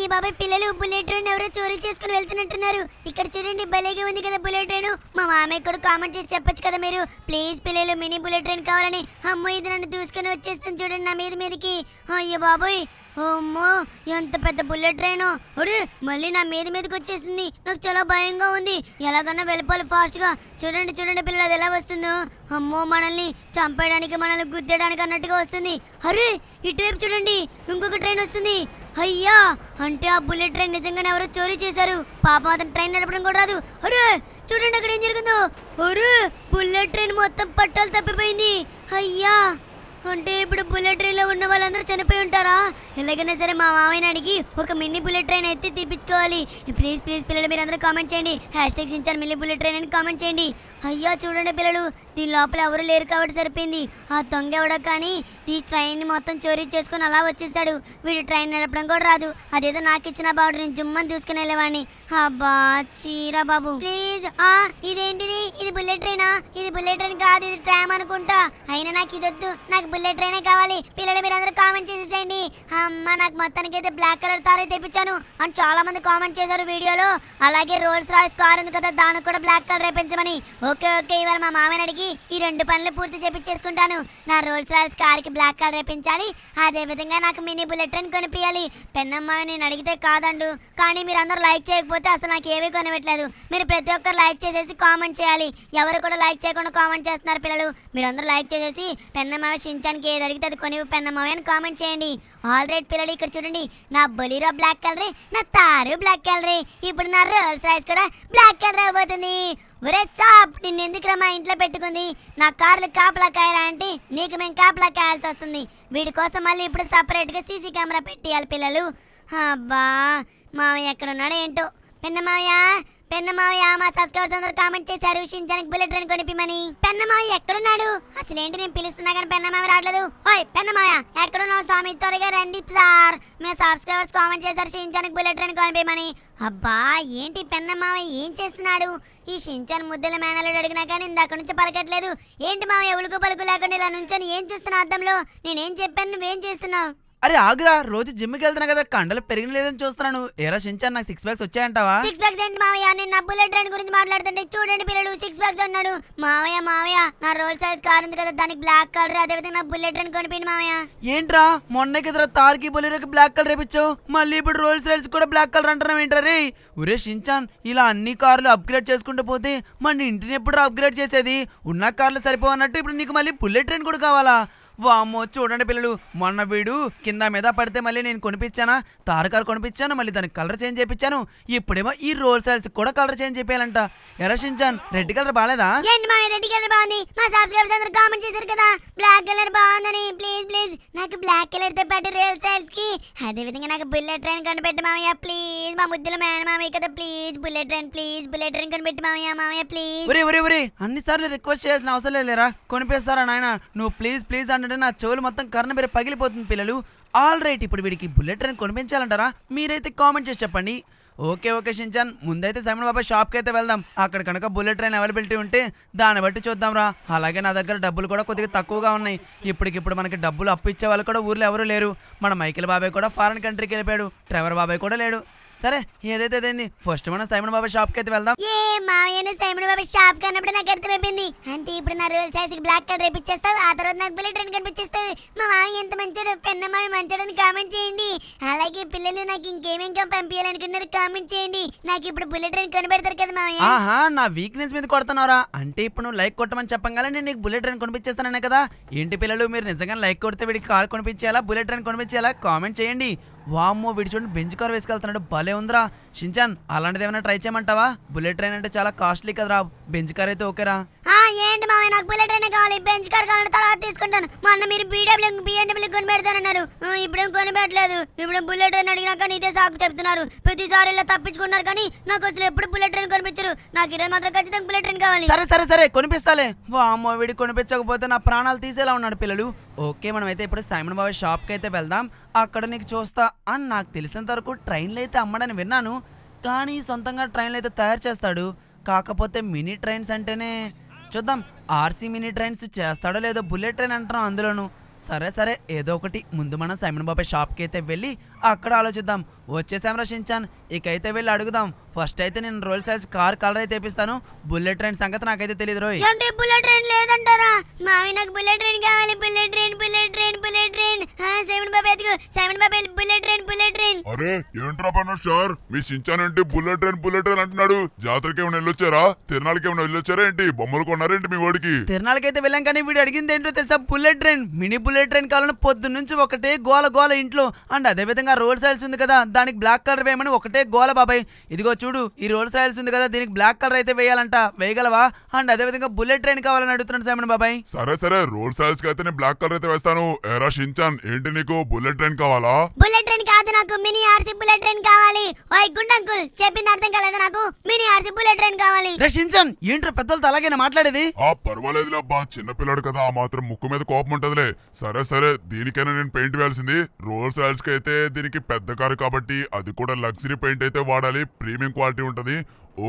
ఈ బాబాయ్ పిల్లలు బుల్లెట్ ట్రైన్ ఎవరో చోరీ చేసుకుని వెళ్తున్నట్టున్నారు ఇక్కడ చూడండి భలేగా ఉంది కదా బుల్లెట్ ట్రైన్ మా మామయ్య కూడా కామెంట్ చేసి చెప్పొచ్చు కదా మీరు ప్లీజ్ పిల్లలు మినీ బుల్లెట్ ట్రైన్ కావాలని అమ్మో ఇది నన్ను దూసుకొని వచ్చేస్తుంది చూడండి నా మీద మీదకి అయ్యో బాబోయ్ అమ్మో ఎంత పెద్ద బుల్లెట్ ట్రైన్ ఒరే మళ్ళీ నా మీద మీదకి వచ్చేసింది నాకు చాలా భయంగా ఉంది ఎలాగన్నా వెళ్ళిపోవాలి ఫాస్ట్గా చూడండి చూడండి పిల్లలు అది ఎలా వస్తుందో అమ్మో మనల్ని చంపేయడానికి మనల్ని గుద్దడానికి అన్నట్టుగా వస్తుంది అరే ఇటువైపు చూడండి ఇంకొక ట్రైన్ వస్తుంది అయ్యా అంటే ఆ బుల్లెట్ ట్రైన్ నిజంగానే ఎవరో చోరీ చేశారు పాప అతను ట్రైన్ నడపడం కూడా రాదు అరే చూడండి అక్కడ ఏం జరిగిందో అరే బుల్లెట్ ట్రైన్ మొత్తం పట్టాలు తప్పిపోయింది అయ్యా అంటే ఇప్పుడు బుల్లెట్ ట్రైన్లో ఉన్న వాళ్ళందరూ చనిపోయి ఉంటారా ఎలాగైనా సరే మా మామయ్య అడిగి ఒక మినీ బుల్లెట్ ట్రైన్ అయితే తీపించుకోవాలి ప్లీజ్ ప్లీజ్ పిల్లలు మీరు అందరూ కామెంట్ చేయండి hashtag mini bullet train అని కామెంట్ చేయండి అయ్యా చూడండి పిల్లలు దీని లోపల ఎవరు లేరు కాబట్టి సరిపోయింది ఆ దొంగ ఎవడో కానీ ఈ ట్రైన్ని మొత్తం చోరీ చేసుకుని అలా వచ్చేసాడు వీడు ట్రైన్ నడపడం కూడా రాదు అదేదో నాకు ఇచ్చిన బాబు నేను జుమ్మని తీసుకుని వెళ్ళేవాడిని అబ్బా చీరా బాబు ప్లీజ్ ఆ ఇదేంటిది ఇది బుల్లెట్ ట్రైనా ఇది బుల్లెట్ ట్రైన్ కాదు ఇది ట్రామ్ అనుకుంటా అయినా నాకు ఇదొద్దు నాకు బుల్లెట్ ట్రైనే కావాలి పిల్లలు మీరందరూ కామెంట్ చేసేసేయండి అమ్మ నాకు మొత్తానికి అయితే బ్లాక్ కలర్ తారే తెప్పించాను అని చాలా మంది కామెంట్ చేశారు వీడియోలో అలాగే రోల్స్ రాయిస్ కార్ ఉంది కదా దానికి కూడా బ్లాక్ కలర్ వేపించమని ఓకే ఓకే ఇవాళ మా మామయ్య అడిగి ఈ రెండు పనులు పూర్తి చేపించేసుకుంటాను నా రోల్స్ రాయల్స్ కార్కి బ్లాక్ కలర్ వేపించాలి అదేవిధంగా నాకు మినీ బుల్లెట్ ట్రైన్ కొనిపించాలి పెన్నమ్మ నేను అడిగితే కాదండు కానీ మీరు అందరూ లైక్ చేయకపోతే అసలు నాకు ఏమీ కొనివ్వట్లేదు మీరు ప్రతి ఒక్కరు లైక్ చేసేసి కామెంట్ చేయాలి ఎవరు కూడా లైక్ చేయకుండా కామెంట్ చేస్తున్నారు పిల్లలు మీరు అందరూ లైక్ చేసేసి పెన్నమ్మ షించానికి ఏది అడిగితే అది కొని పెన్నమ్మ అని కామెంట్ చేయండి ఆల్ రైట్ పిల్లలు ఇక్కడ చూడండి నా బొలీరో బ్లాక్ కలరే నా తారు బ్లాక్ కలరే ఇప్పుడు నా రోల్స్ రాయల్స్ కూడా బ్లాక్ కలర్ అవబోతుంది ఒరే చాప్ నిన్ను ఎందుకు మా ఇంట్లో పెట్టుకుంది నా కార్లు కాపలా కాయరా అంటే నీకు మేము కాపలా కాయాల్సి వస్తుంది వీడి కోసం మళ్ళీ ఇప్పుడు సపరేట్గా సీసీ కెమెరా పెట్టేయాలి పిల్లలు అబ్బా మావయ్య ఎక్కడున్నాడు ఏంటో పెన్న మావయ్య మా సబ్స్క్రైబర్స్ అందరూ కామెంట్ చేశారు షించానికి బుల్లెట్ రన్ కొనిపిమని పెన్న ఎక్కడున్నాడు అసలు ఏంటి నేను పిలుస్తున్నా కానీ పెన్న మావి రావట్లేదు ఓయ్ పెన్న మావయ్య ఎక్కడున్నావు స్వామి త్వరగా రండి సార్ మేము సబ్స్క్రైబర్స్ కామెంట్ చేశారు షించానికి బుల్లెట్ రన్ కొనిపిమని అబ్బా ఏంటి పెన్న ఏం చేస్తున్నాడు ఈ షించాన్ ముద్దల మేనలో అడిగినా కానీ ఇందాక నుంచి పలకట్లేదు ఏంటి మా ఎవలుకు పలుకు లేకుండా ఇలా నుంచొని ఏం చూస్తున్నావు అర్థంలో నేనేం చెప్పాను నువ్వేం చేస్తున్నావు అరే ఆగురా రోజు జిమ్ కి వెళ్తున్నా కదా కండలు పెరిగిన లేదని చూస్తున్నాను ఏరా షించాను నాకు సిక్స్ బ్యాగ్స్ వచ్చాయంటావా సిక్స్ బ్యాగ్స్ ఏంటి మావయ్య నేను నా బుల్లెట్ ట్రైన్ గురించి మాట్లాడుతుంటే చూడండి పిల్లలు సిక్స్ బ్యాగ్స్ అన్నాడు మావయ్య మావయ్య నా రోల్ సైజ్ కార్ ఉంది కదా దానికి బ్లాక్ కలర్ అదే విధంగా నా బుల్లెట్ ట్రైన్ కొనిపిండి మావయ్య ఏంట్రా మొన్న కదా తార్ కి బ్లాక్ కలర్ ఇప్పించావు మళ్ళీ ఇప్పుడు రోల్స్ సైజ్ కూడా బ్లాక్ కలర్ అంటున్నాం ఏంట్రా రే ఒరే షించాన్ ఇలా అన్ని కార్లు అప్గ్రేడ్ చేసుకుంటూ పోతే మన ఇంటిని ఎప్పుడు అప్గ్రేడ్ చేసేది ఉన్న కార్లు సరిపోవన్నట్టు ఇప్పుడు నీకు మళ్ళీ బుల్లెట్ ట్రైన్ కూడా కావాలా వామ్మో చూడండి పిల్లలు మొన్న వీడు కింద మీద పడితే మళ్ళీ నేను కొనిపించానా తారకారు కొనిపించాను మళ్ళీ దానికి కలర్ చేంజ్ చేయించాను ఇప్పుడేమో ఈ రోల్ సైల్స్ కూడా కలర్ చేంజ్ చేయాలంట ఎరా షించాన్ రెడ్ కలర్ బాగాలేదా రెడ్ కలర్ బాగుంది మా సబ్స్క్రైబర్స్ అందరూ కామెంట్ చేశారు కదా బ్లాక్ కలర్ బాగుందని ప్లీజ్ ప్లీజ్ నాకు బ్లాక్ కలర్ తో పాటు రోల్ సైల్స్ కి అదే విధంగా నాకు బుల్లెట్ ట్రైన్ కనిపెట్టు మామయ్య ప్లీజ్ మా ముద్దుల మేన మామయ్య కదా please bullet train please bullet train కనిపెట్టు మామయ్య మామయ్య ప్లీజ్ ఒరే ఒరే ఒరే అన్నిసార్లు రిక్వెస్ట్ చేసిన అవసరం లేదురా కొనిపిస్తారా నాయన నువ్వు ప్లీజ్ ప్లీజ్ అంటే చూస్తుంటే నా చెవులు మొత్తం కర్ణబెర పగిలిపోతుంది పిల్లలు ఆల్ రైట్ ఇప్పుడు వీడికి బుల్లెట్ ట్రైన్ కొనిపించాలంటారా మీరైతే కామెంట్ చేసి చెప్పండి ఓకే ఓకే షించాన్ ముందైతే సమీన్ బాబా షాప్కి అయితే వెళ్దాం అక్కడ కనుక బుల్లెట్ ట్రైన్ అవైలబిలిటీ ఉంటే దాన్ని బట్టి చూద్దాంరా అలాగే నా దగ్గర డబ్బులు కూడా కొద్దిగా తక్కువగా ఉన్నాయి ఇప్పటికిప్పుడు మనకి డబ్బులు అప్పు ఇచ్చే వాళ్ళు కూడా ఊర్లో ఎవరూ లేరు మన మైకిల్ బాబాయ్ కూడా ఫారెన్ కంట్రీకి వెళ్ళిపోయాడు ట్రెవర్ బాబాయ్ కూడా లేడు సరే ఏదైతే ఫస్ట్ మనం సైమన్ బాబా షాప్ కి అయితే వెళ్దాం సైమన్ షాప్ నాకు అంటే ఇప్పుడు నా సైజ్ బ్లాక్ కలర్ ఆ తర్వాత నాకు బుల్లెట్ ఎంత కామెంట్ చేయండి అలాగే నాకు కామెంట్ చేయండి నాకు ఇప్పుడు బుల్లెట్ కనిపెడతారు కదా నా వీక్నెస్ మీద అంటే ఇప్పుడు లైక్ కొట్టమని చెప్పగానే నేను నీకు బుల్లెట్ ట్రైన్ కొనిపించేస్తాననే కదా ఏంటి పిల్లలు మీరు నిజంగా లైక్ కొడితే వీడికి కార్ కొనిపించేలా బుల్లెట్ ట్రైన్ కొనిపించేలా కామెంట్ చేయండి వామ్మో విడిచూడండి బెంచ్ కార్ వేసుకెళ్తున్నాడు భలే ఉందిరా షించాన్ అలాంటిది ఏమైనా ట్రై చేయమంటావా బుల్లెట్ ట్రైన్ అంటే చాలా కాస్ట్లీ కదరా బెంచ్ కార్ అయితే ఓకేరా ఏంటి మామ నాకు బుల్లెట్ ట్రైన్ కావాలి బెంచ్ కార్ కావాలంటే తర్వాత తీసుకుంటాను మా అన్న మీరు బీడబ్ల్యూ బీఎండబ్ల్యూ కొని పెడతానన్నారు ఇప్పుడేం కొని పెట్టలేదు ఇప్పుడు బుల్లెట్ ట్రైన్ అడిగినాక నీతే సాకు చెప్తున్నారు ప్రతిసారి ఇలా తప్పించుకున్నారు కానీ నాకు అసలు ఎప్పుడు బుల్లెట్ ట్రైన్ కొనిపించరు నాకు ఈరోజు మాత్రం ఖచ్చితంగా బుల్లెట్ ట్రైన్ కావాలి సరే సరే సరే కొనిపిస్తాలే వామ్మో వీడి కొనిపించకపోతే నా ప్రాణాలు తీసేలా ఉన్నాడు పిల్లలు ఓకే మనమైతే ఇప్పుడు సైమన్ బాబాయ్ షాప్కి అయితే వెళ్దాం అక్కడ నీకు చూస్తా అని నాకు తెలిసినంత వరకు ట్రైన్లు అయితే అమ్మడని విన్నాను కానీ సొంతంగా ట్రైన్లు అయితే తయారు చేస్తాడు కాకపోతే మినీ ట్రైన్స్ అంటేనే చూద్దాం ఆర్సీ మినీ ట్రైన్స్ చేస్తాడో లేదో బుల్లెట్ ట్రైన్ అంటాం అందులోను సరే సరే ఏదో ఒకటి ముందు మనం సైమన్ బాబాయ్ షాప్కి అయితే వెళ్ళి అక్కడ ఆలోచిద్దాం వచ్చేసాం ఇక ఇకైతే వెళ్ళి అడుగుదాం ఫస్ట్ అయితే నేను రోల్ సైజ్ కార్ కలర్ అయితే తెప్పిస్తాను బుల్లెట్ ట్రైన్ సంగతి నాకైతే తెలియదు రోయ్ అంటే బుల్లెట్ ట్రైన్ లేదంటారా మావి నాకు బుల్లెట్ ట్రైన్ కావాలి bullet train bullet train bullet train seven బాబా ఎదుగు సెవెన్ బాబా బుల్లెట్ ట్రైన్ బుల్లెట్ ట్రైన్ అరే ఏంట్రా పన్న సార్ మీ సించాన్ ఏంటి బుల్లెట్ ట్రైన్ బుల్లెట్ ట్రైన్ అంటున్నాడు జాతరకి ఏమైనా వెళ్ళొచ్చారా తిరునాళ్ళకి ఏమైనా వెళ్ళొచ్చారా ఏంటి బొమ్మలు ఏంటి మీ వాడికి తిరునాళ్ళకి అయితే వెళ్ళాం కానీ వీడు అడిగింది ఏంటో తెలుసా bullet train mini bullet train కావాలని పొద్దున్న నుంచి ఒకటే గోల గోల ఇంట్లో అండ్ అదే విధంగా రోల్ సైల్స్ ఉంది కదా దానికి బ్లాక్ కలర్ వేయమని ఒకటే గోల బాబాయ్ ఇదిగో చూడు ఈ రోల్స్ రాయల్స్ ఉంది కదా దీనికి బ్లాక్ కలర్ అయితే వేయాలంట వేయగలవా అండ్ అదే విధంగా బుల్లెట్ ట్రైన్ కావాలని అడుగుతున్నాడు సైమన్ బాబాయ్ సరే సరే రోల్స్ రాయల్స్ కి అయితే బ్లాక్ కలర్ అయితే వేస్తాను ఎరా షించాన్ ఏంటి నీకు బుల్లెట్ ట్రైన్ కావాలా బుల్లెట్ ట్రైన్ కాదు నాకు మినీ ఆర్సీ బుల్లెట్ ట్రైన్ కావాలి ఓయ్ గుండ్ అంకుల్ చెప్పింది అర్థం కాలేదు నాకు మినీ ఆర్సీ బుల్లెట్ ట్రైన్ కావాలి రే షించన్ ఏంట్రా పెద్దలతో అలాగే మాట్లాడేది ఆ పర్వాలేదు బా చిన్న పిల్లడు కదా ఆ మాత్రం ముక్కు మీద కోపం ఉంటదిలే సరే సరే దీనికైనా నేను పెయింట్ వేయాల్సింది రోల్స్ రాయల్స్ అయితే దీనికి పెద్ద కారు కాబట్టి అది కూడా లగ్జరీ పెయింట్ అయితే వాడాలి ప్రీమియం క్వాలిటీ ఉంటది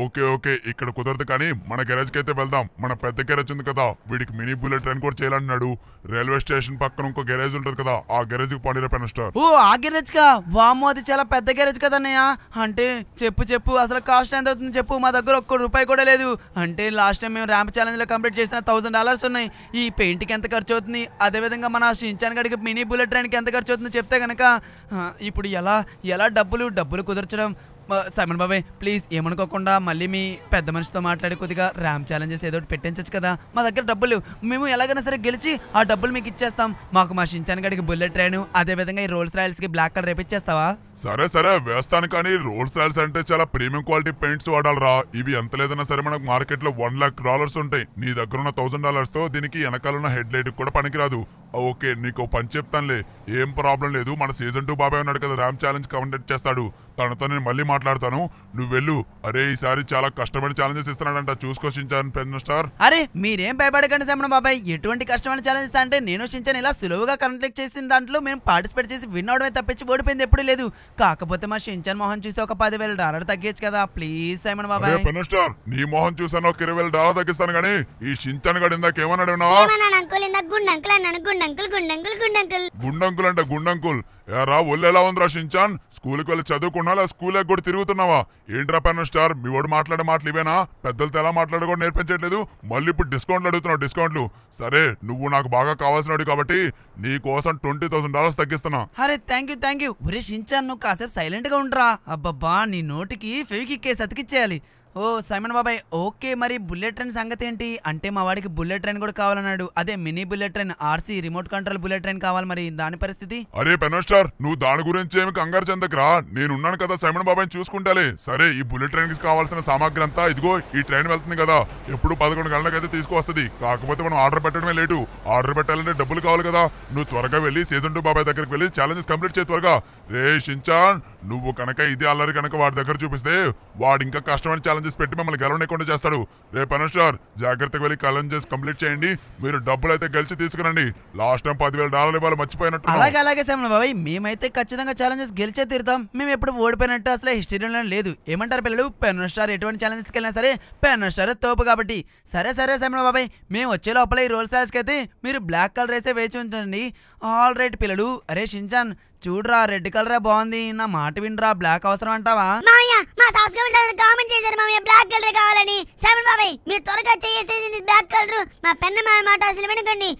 ఓకే ఓకే ఇక్కడ కుదరదు కానీ మన గ్యారేజ్కి అయితే వెళ్దాం మన పెద్ద గ్యారేజ్ ఉంది కదా వీడికి మినీ బుల్లెట్ ట్రైన్ కూడా చేయాలన్నాడు రైల్వే స్టేషన్ పక్కన ఇంకో గ్యారేజ్ ఉంటుంది కదా ఆ గ్యారేజ్ కి పండిరా స్టార్ ఓ ఆ గ్యారేజ్ కా వామో అది చాలా పెద్ద గ్యారేజ్ కదన్నయ్యా అంటే చెప్పు చెప్పు అసలు కాస్ట్ ఎంత అవుతుంది చెప్పు మా దగ్గర ఒక్క రూపాయి కూడా లేదు అంటే లాస్ట్ టైం మేము ర్యాంప్ ఛాలెంజ్ లో కంప్లీట్ చేసిన థౌసండ్ డాలర్స్ ఉన్నాయి ఈ పెయింట్ కి ఎంత ఖర్చు అవుతుంది అదే విధంగా మన సించాన్ గడికి మినీ బుల్లెట్ ట్రైన్ కి ఎంత ఖర్చు అవుతుంది చెప్తే కనుక ఇప్పుడు ఎలా ఎలా డబ్బులు డబ్బులు కుదర్చడం సమన్ బాబాయ్ ప్లీజ్ ఏమనుకోకుండా మళ్ళీ మీ పెద్ద మనిషితో మాట్లాడి కొద్దిగా ర్యామ్ ఛాలెంజెస్ ఏదో పెట్టించచ్చు కదా మా దగ్గర డబ్బులు మేము ఎలాగైనా సరే గెలిచి ఆ డబ్బులు మీకు ఇచ్చేస్తాం మాకు మా షించాన్ గడికి బుల్లెట్ ట్రైన్ అదే విధంగా ఈ రోల్స్ రాయల్స్ కి బ్లాక్ కలర్ రేపిచ్చేస్తావా సరే సరే వేస్తాను కానీ రోల్స్ రాయల్స్ అంటే చాలా ప్రీమియం క్వాలిటీ పెయింట్స్ వాడాలరా ఇవి ఎంత లేదన్నా సరే మనకు మార్కెట్ లో వన్ లాక్ డాలర్స్ ఉంటాయి నీ దగ్గర ఉన్న థౌసండ్ డాలర్స్ తో దీనికి వెనకాల ఉన్న హెడ్ లైట్ కూడా పనికిరాదు ఓకే నీకు పని చెప్తానులే ఏం ప్రాబ్లం లేదు మన సీజన్ టూ బాబాయ్ ఉన్నాడు కదా ర్యామ్ ఛాలెంజ్ కండక్ట్ చేస్తాడు తనతో నేను మళ్ళీ మాట్లాడతాను నువ్వు వెళ్ళు అరే ఈసారి చాలా కష్టమైన ఛాలెంజెస్ ఇస్తున్నాడంట చూసుకొచ్చించాను పెన్ స్టార్ అరే మీరేం భయపడకండి శమణ బాబాయ్ ఎటువంటి కష్టమైన ఛాలెంజెస్ అంటే నేను చించాను ఇలా సులువుగా లెక్ చేసిన దాంట్లో మేము పార్టిసిపేట్ చేసి విన్ అవడమే తప్పించి ఓడిపోయింది ఎప్పుడు లేదు కాకపోతే మా షించాన్ మోహన్ చూస్తే ఒక పదివేల డాలర్ తగ్గించు కదా ప్లీజ్ శమణ బాబాయ్ పెన్ స్టార్ నీ మోహన్ చూసాను ఒక ఇరవై డాలర్ తగ్గిస్తాను కానీ ఈ షించాన్ గడిందాకేమన్నాడు ఇందాక గుండు అంకుల్ గుండంకుల్ గుండంకుల్ గుండంకుల్ గుండంకుల్ అంటే గుండంకుల్ ఎరా ఒళ్ళు ఎలా ఉందిరా షించాన్ స్కూల్కి వెళ్ళి చదువుకున్నా లేదా స్కూల్కి కూడా తిరుగుతున్నావా ఏంట్రా పెన్ స్టార్ మీ వాడు మాట్లాడే మాటలు ఇవేనా పెద్దలతో ఎలా మాట్లాడ నేర్పించట్లేదు మళ్ళీ ఇప్పుడు డిస్కౌంట్లు అడుగుతున్నావు డిస్కౌంట్లు సరే నువ్వు నాకు బాగా కావాల్సినాడు కాబట్టి నీ కోసం ట్వంటీ థౌసండ్ డాలర్స్ తగ్గిస్తున్నా అరే థ్యాంక్ యూ థ్యాంక్ యూ ఒరే షించాన్ నువ్వు కాసేపు సైలెంట్ గా ఉండరా అబ్బబ్బా నీ నోటికి కేసు అతికిచ్చేయాలి ఓ సైమన్ బాబాయ్ ఓకే మరి బుల్లెట్ ట్రైన్ సంగతి ఏంటి అంటే మా వాడికి బుల్లెట్ ట్రైన్ కూడా కావాలన్నాడు అదే mini bullet train RC remote control bullet train కావాలి మరి దాని పరిస్థితి అరే పెనోస్టార్ నువ్వు దాని గురించి ఏమి కంగారు చెందకరా నేను నేనున్నాను కదా సైమన్ బాబాయ్ చూసుకుంటాలి సరే ఈ బుల్లెట్ ట్రైన్ కి కావాల్సిన సామాగ్రి అంతా ఇదిగో ఈ ట్రైన్ వెళ్తుంది కదా ఎప్పుడు పదకొండు గంటలకు అయితే తీసుకువస్తుంది కాకపోతే మనం ఆర్డర్ పెట్టడమే లేటు ఆర్డర్ పెట్టాలంటే డబ్బులు కావాలి కదా నువ్వు త్వరగా వెళ్ళి సీజన్ టూ బాబాయ్ దగ్గరికి వెళ్ళి ఛాలెంజెస్ కంప్లీట్ చేయ త్వరగా రే షించాన్ నువ్వు కనుక ఇది అల్లరి కనుక వాడి దగ్గర చూపిస్తే వాడు ఇంకా కష్టమైన ఛాలెంజ్ కలం చేసి పెట్టి మమ్మల్ని గెలవనేకుండా చేస్తాడు రేపు అనుషార్ జాగ్రత్తగా వెళ్ళి కలం చేసి కంప్లీట్ చేయండి మీరు డబ్బులు అయితే గెలిచి తీసుకురండి లాస్ట్ టైం పదివేల డాలర్లు ఇవ్వాలి మర్చిపోయినట్టు అలాగే అలాగే సమన్ బాబాయ్ మేమైతే ఖచ్చితంగా ఛాలెంజెస్ గెలిచే తీరుతాం మేము ఎప్పుడు ఓడిపోయినట్టు అసలు హిస్టరీలో లేదు ఏమంటారు పిల్లలు పెన్ను స్టార్ ఎటువంటి ఛాలెంజెస్కి వెళ్ళినా సరే పెన్ స్టార్ తోపు కాబట్టి సరే సరే సమన్ బాబాయ్ మేము వచ్చే లోపల ఈ రోల్ సైజ్కి అయితే మీరు బ్లాక్ కలర్ వేసే వేచి ఉంచండి ఆల్ రైట్ పిల్లలు అరే షిన్చాన్ చూడరా రెడ్ కలర్ బాగుంది నా మాట వినరా బ్లాక్ అవసరం అంటావా మా కామెంట్ చేశారు మామయ్య బ్లాక్ కలర్ బ్లాక్ కలర్ మా మాట అసలు వినకండి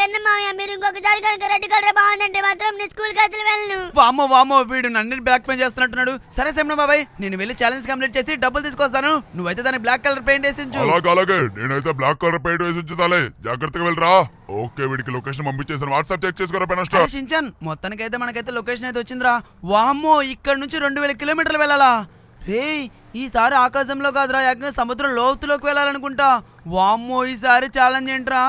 పెన్న మామయ్య మీరు కనుక రెడ్ కలర్ బాగుందంటే మాత్రం నేను వెళ్ళను వీడు నన్ను బ్లాక్ చేస్తున్నట్టున్నాడు సరే బాబాయ్ నేను కంప్లీట్ చేసి డబ్బులు తీసుకొస్తాను నువ్వైతే దాన్ని బ్లాక్ కలర్ పెయింట్ వేసించు బ్లాక్ కలర్ పెయింట్ తాలే జాగ్రత్తగా వెళ్ళరా ఓకే వీడికి లొకేషన్ పంపించేసాను వాట్సాప్ చెక్ చేసుకోరా పెనస్టర్ స్టార్ మొత్తానికైతే మనకైతే లొకేషన్ అయితే వచ్చిందిరా వామ్మో ఇక్కడ నుంచి రెండు వేల కిలోమీటర్లు వెళ్ళాలా రే ఈసారి ఆకాశంలో కాదురా యాక్ సముద్రం లోతులోకి వెళ్ళాలనుకుంటా వామ్మో ఈసారి ఛాలెంజ్ ఏంట్రా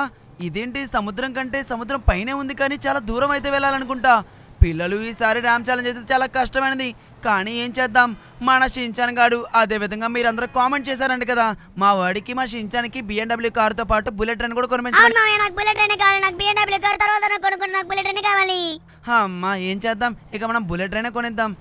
ఇదేంటి సముద్రం కంటే సముద్రం పైనే ఉంది కానీ చాలా దూరం అయితే వెళ్ళాలనుకుంటా పిల్లలు ఈసారి ర్యామ్ ఛాలెంజ్ అయితే చాలా కష్టమైనది కానీ ఏం చేద్దాం మన షించాన్ గాడు అదేవిధంగా మీరందరూ కామెంట్ చేశారంట కదా మా వాడికి మా షించానికి బిఎండబ్ల్యూ కారుతో పాటు బుల్లెట్ ట్రైన్ కూడా కొనిపించాలి అమ్మా ఏం చేద్దాం ఇక మనం బుల్లెట్ ట్రైన్ కొనిద్దాం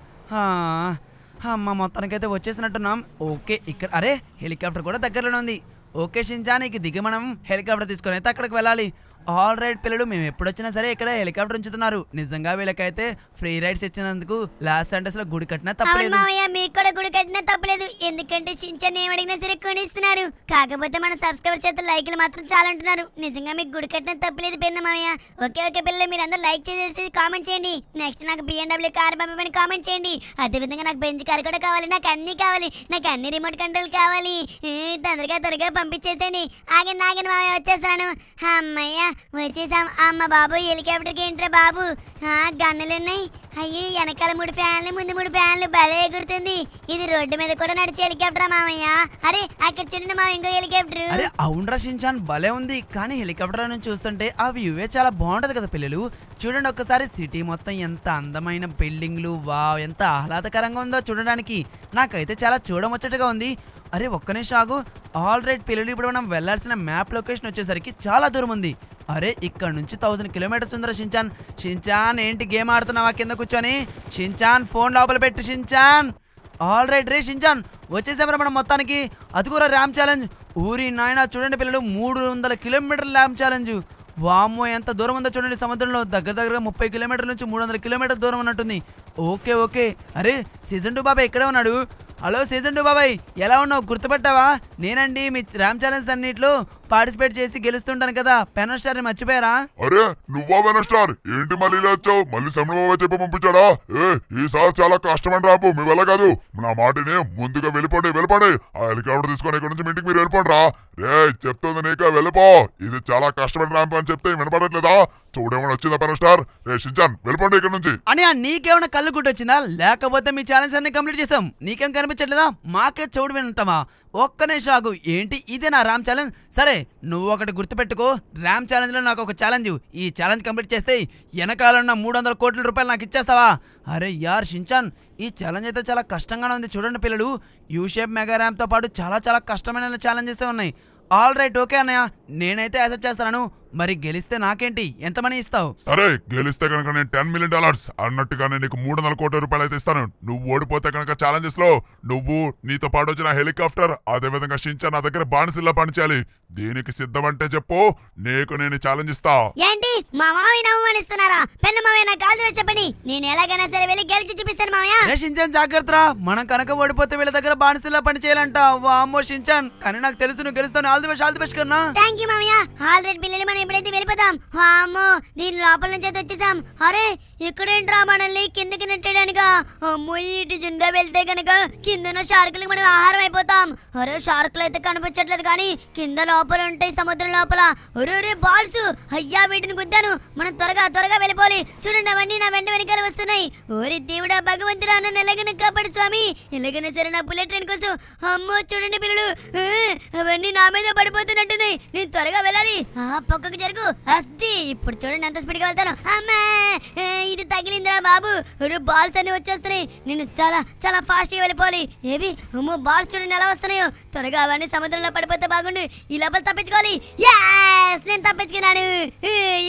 అమ్మా మొత్తానికైతే వచ్చేసినట్టున్నాం ఓకే ఇక్కడ అరే హెలికాప్టర్ కూడా దగ్గరలోనే ఉంది ఓకే షించాన్ ఇక దిగి మనం హెలికాప్టర్ తీసుకొని అయితే అక్కడికి వెళ్ళాలి ఆల్ రైడ్ పిల్లలు మేము ఎప్పుడొచ్చినా సరే ఇక్కడ హెలికాప్టర్ ఉంచుతున్నారు నిజంగా వీళ్ళకైతే ఫ్రీ రైడ్స్ ఇచ్చినందుకు లాస్ట్ సెంటర్స్ లో గుడి కట్టినా తప్పలేదు మీకు కూడా గుడి కట్టినా తప్పలేదు ఎందుకంటే చించన్ ఏం అడిగినా సరే కొనిస్తున్నారు కాకపోతే మన సబ్స్క్రైబర్ చేత లైక్లు మాత్రం చాలా అంటున్నారు నిజంగా మీకు గుడి కట్టినా తప్పలేదు పెన్న మామయ్య ఓకే ఓకే పిల్లలు మీరు అందరూ లైక్ చేసేసి కామెంట్ చేయండి నెక్స్ట్ నాకు బిఎండబ్ల్యూ కార్ పంపమని కామెంట్ చేయండి అదేవిధంగా నాకు బెంచ్ కార్ కూడా కావాలి నాకు అన్ని కావాలి నాకు అన్ని రిమోట్ కంట్రోల్ కావాలి తొందరగా త్వరగా పంపించేసేయండి ఆగండి ఆగండి మామయ్య వచ్చేస్తాను అమ్మయ్యా వచ్చేసాం అమ్మ బాబు హెలికాప్టర్కి ఏంట్రా బాబు గన్నెలున్నాయి అయ్యో వెనకాల మూడు ఫ్యాన్లు ముందు మూడు ఫ్యాన్లు భలే ఎగురుతుంది ఇది రోడ్డు మీద కూడా నడిచే హెలికాప్టర్ మామయ్య అరే అక్కడ చిన్న మా ఇంకో హెలికాప్టర్ అరే అవునరా షించాన్ భలే ఉంది కానీ హెలికాప్టర్ నుంచి చూస్తుంటే ఆ వ్యూవే చాలా బాగుంటది కదా పిల్లలు చూడండి ఒక్కసారి సిటీ మొత్తం ఎంత అందమైన బిల్డింగ్లు వా ఎంత ఆహ్లాదకరంగా ఉందో చూడడానికి నాకైతే చాలా చూడముచ్చటగా ఉంది అరే ఒక్క నిమిషం ఆగు ఆల్ రైట్ పిల్లలు ఇప్పుడు మనం వెళ్లాల్సిన మ్యాప్ లొకేషన్ వచ్చేసరికి చాలా దూరం ఉంది అరే ఇక్కడ నుంచి థౌసండ్ కిలోమీటర్స్ ఉందిరా షించాన్ షించాన్ ఏంటి గేమ్ ఆడుతున్నావా కింద కూర్చొని షించాన్ ఫోన్ లోపల పెట్టి షించాన్ ఆల్ రైట్ రే షించాన్ వచ్చేసామరా మనం మొత్తానికి అది కూడా ర్యామ్ ఛాలెంజ్ ఊరి నాయన చూడండి పిల్లలు మూడు వందల కిలోమీటర్ల ర్యామ్ ఛాలెంజ్ వామ్మో ఎంత దూరం ఉందో చూడండి సముద్రంలో దగ్గర దగ్గర ముప్పై కిలోమీటర్ల నుంచి మూడు వందల కిలోమీటర్ల దూరం ఉన్నట్టుంది ఓకే ఓకే అరే సీజన్ టూ బాబా ఇక్కడే ఉన్నాడు హలో సీజన్ టూ బాబాయ్ ఎలా ఉన్నావు గుర్తుపెట్టావా నేనండి మీ రామ్ ఛాలెంజ్ అన్నిట్లో పార్టిసిపేట్ చేసి గెలుస్తుంటాను కదా పెనల్ స్టార్ ని మర్చిపోయారా అరే నువ్వా పెనల్ స్టార్ ఏంటి మళ్ళీ ఇలా వచ్చావు మళ్ళీ సమణ బాబాయ్ చెప్పి పంపించాడా ఏ ఈసారి చాలా అని రాపు మీ వల్ల కాదు నా మాటని ముందుగా వెళ్ళిపోండి వెళ్ళిపోండి ఆ హెలికాప్టర్ తీసుకొని ఇక్కడ నుంచి ఇంటికి మీరు వెళ్ళిపోండి రా రే చెప్తుంది నీకా వెళ్ళిపో ఇది చాలా కష్టమని రాంపు అని చెప్తే వినపడట్లేదా చూడేమని వచ్చిందా పవర్ స్టార్ రేషించాన్ వెళ్ళిపోండి ఇక్కడ నుంచి అని నీకేమైనా కళ్ళు గుట్టొచ్చిందా లేకపోతే మీ ఛాలెంజ్ అన్ని కంప్లీట్ చేసాం నీకేం కనిపించట్లేదా మాకే చూడు వింటామా ఒక్క నిమిషం ఆగు ఏంటి ఇదే నా రామ్ ఛాలెంజ్ సరే నువ్వు ఒకటి గుర్తుపెట్టుకో రామ్ లో నాకు ఒక ఛాలెంజ్ ఈ ఛాలెంజ్ కంప్లీట్ చేస్తే వెనకాలన్న మూడు వందల కోట్ల రూపాయలు నాకు ఇచ్చేస్తావా అరే యార్ షించాన్ ఈ ఛాలెంజ్ అయితే చాలా కష్టంగానే ఉంది చూడండి పిల్లలు యూ షేప్ మెగా ర్యామ్తో పాటు చాలా చాలా కష్టమైన ఛాలెంజెస్ ఉన్నాయి ఆల్ రైట్ ఓకే అన్నయ్య నేనైతే యాక్సెప్ట్ చేస్తాను మరి గెలిస్తే నాకేంటి ఎంత మనీ ఇస్తావు సరే గెలిస్తే కనుక నేను టెన్ మిలియన్ డాలర్స్ అన్నట్టుగానే నీకు మూడు వందల కోట్ల రూపాయలు అయితే ఇస్తాను నువ్వు ఓడిపోతే కనుక ఛాలెంజెస్ లో నువ్వు నీతో పాటు వచ్చిన హెలికాప్టర్ అదే విధంగా షించా నా దగ్గర బానిసిల్లా పనిచేయాలి దీనికి సిద్ధమంటే చెప్పు నీకు నేను ఛాలెంజ్ ఇస్తా ఏంటి మా మామయ్య అవమానిస్తున్నారా పెన్న మామయ్య నాకు కాదు చెప్పని నేను ఎలాగైనా సరే వెళ్ళి గెలిచి చూపిస్తాను మామయ్య షించాన్ జాగ్రత్త మనం కనుక ఓడిపోతే వీళ్ళ దగ్గర బానిసిల్లా పని చేయాలంట వామ్మో షించాన్ కానీ నాకు తెలుసు నువ్వు గెలుస్తాను all the best all the best కన్నా థ్యాంక్ యూ మామయ్య ఆల్రెడీ బిల్లులు మనం ఇప్పుడైతే వెళ్ళిపోతాం అమ్మో దీని లోపల నుంచి అయితే వచ్చేసాం అరే ఇక్కడేంట్రా మనల్ని కిందకి నెట్టడానిక అమ్మో ఇటు జుండా వెళ్తే గనక కిందన షార్కులకు మనం ఆహారం అయిపోతాం అరే షార్కులు అయితే కనిపించట్లేదు కానీ కింద లోపల ఉంటాయి సముద్రం లోపల ఒరే బాల్స్ అయ్యా వీటిని గుద్దాను మనం త్వరగా త్వరగా వెళ్ళిపోవాలి చూడండి అవన్నీ నా వెంట వెనకాల వస్తున్నాయి ఓరి దేవుడా భగవంతుడు నన్ను ఎలాగైనా కాపాడు స్వామి ఎలాగైనా సరే నా బుల్లెట్ ట్రైన్ కోసం అమ్మో చూడండి పిల్లలు అవన్నీ నా మీద పడిపోతున్నట్టున్నాయి నేను త్వరగా వెళ్ళాలి ఆ పక్క పక్కకు జరుగు అస్తి ఇప్పుడు చూడండి ఎంత స్పీడ్గా వెళ్తాను అమ్మా ఇది తగిలిందిరా బాబు బాల్స్ అన్ని వచ్చేస్తున్నాయి నేను చాలా చాలా ఫాస్ట్గా వెళ్ళిపోవాలి ఏవి అమ్మో బాల్స్ చూడండి ఎలా వస్తున్నాయో త్వరగా అవన్నీ సముద్రంలో పడిపోతే బాగుండు ఈ లోపల తప్పించుకోవాలి యాస్ నేను తప్పించుకున్నాను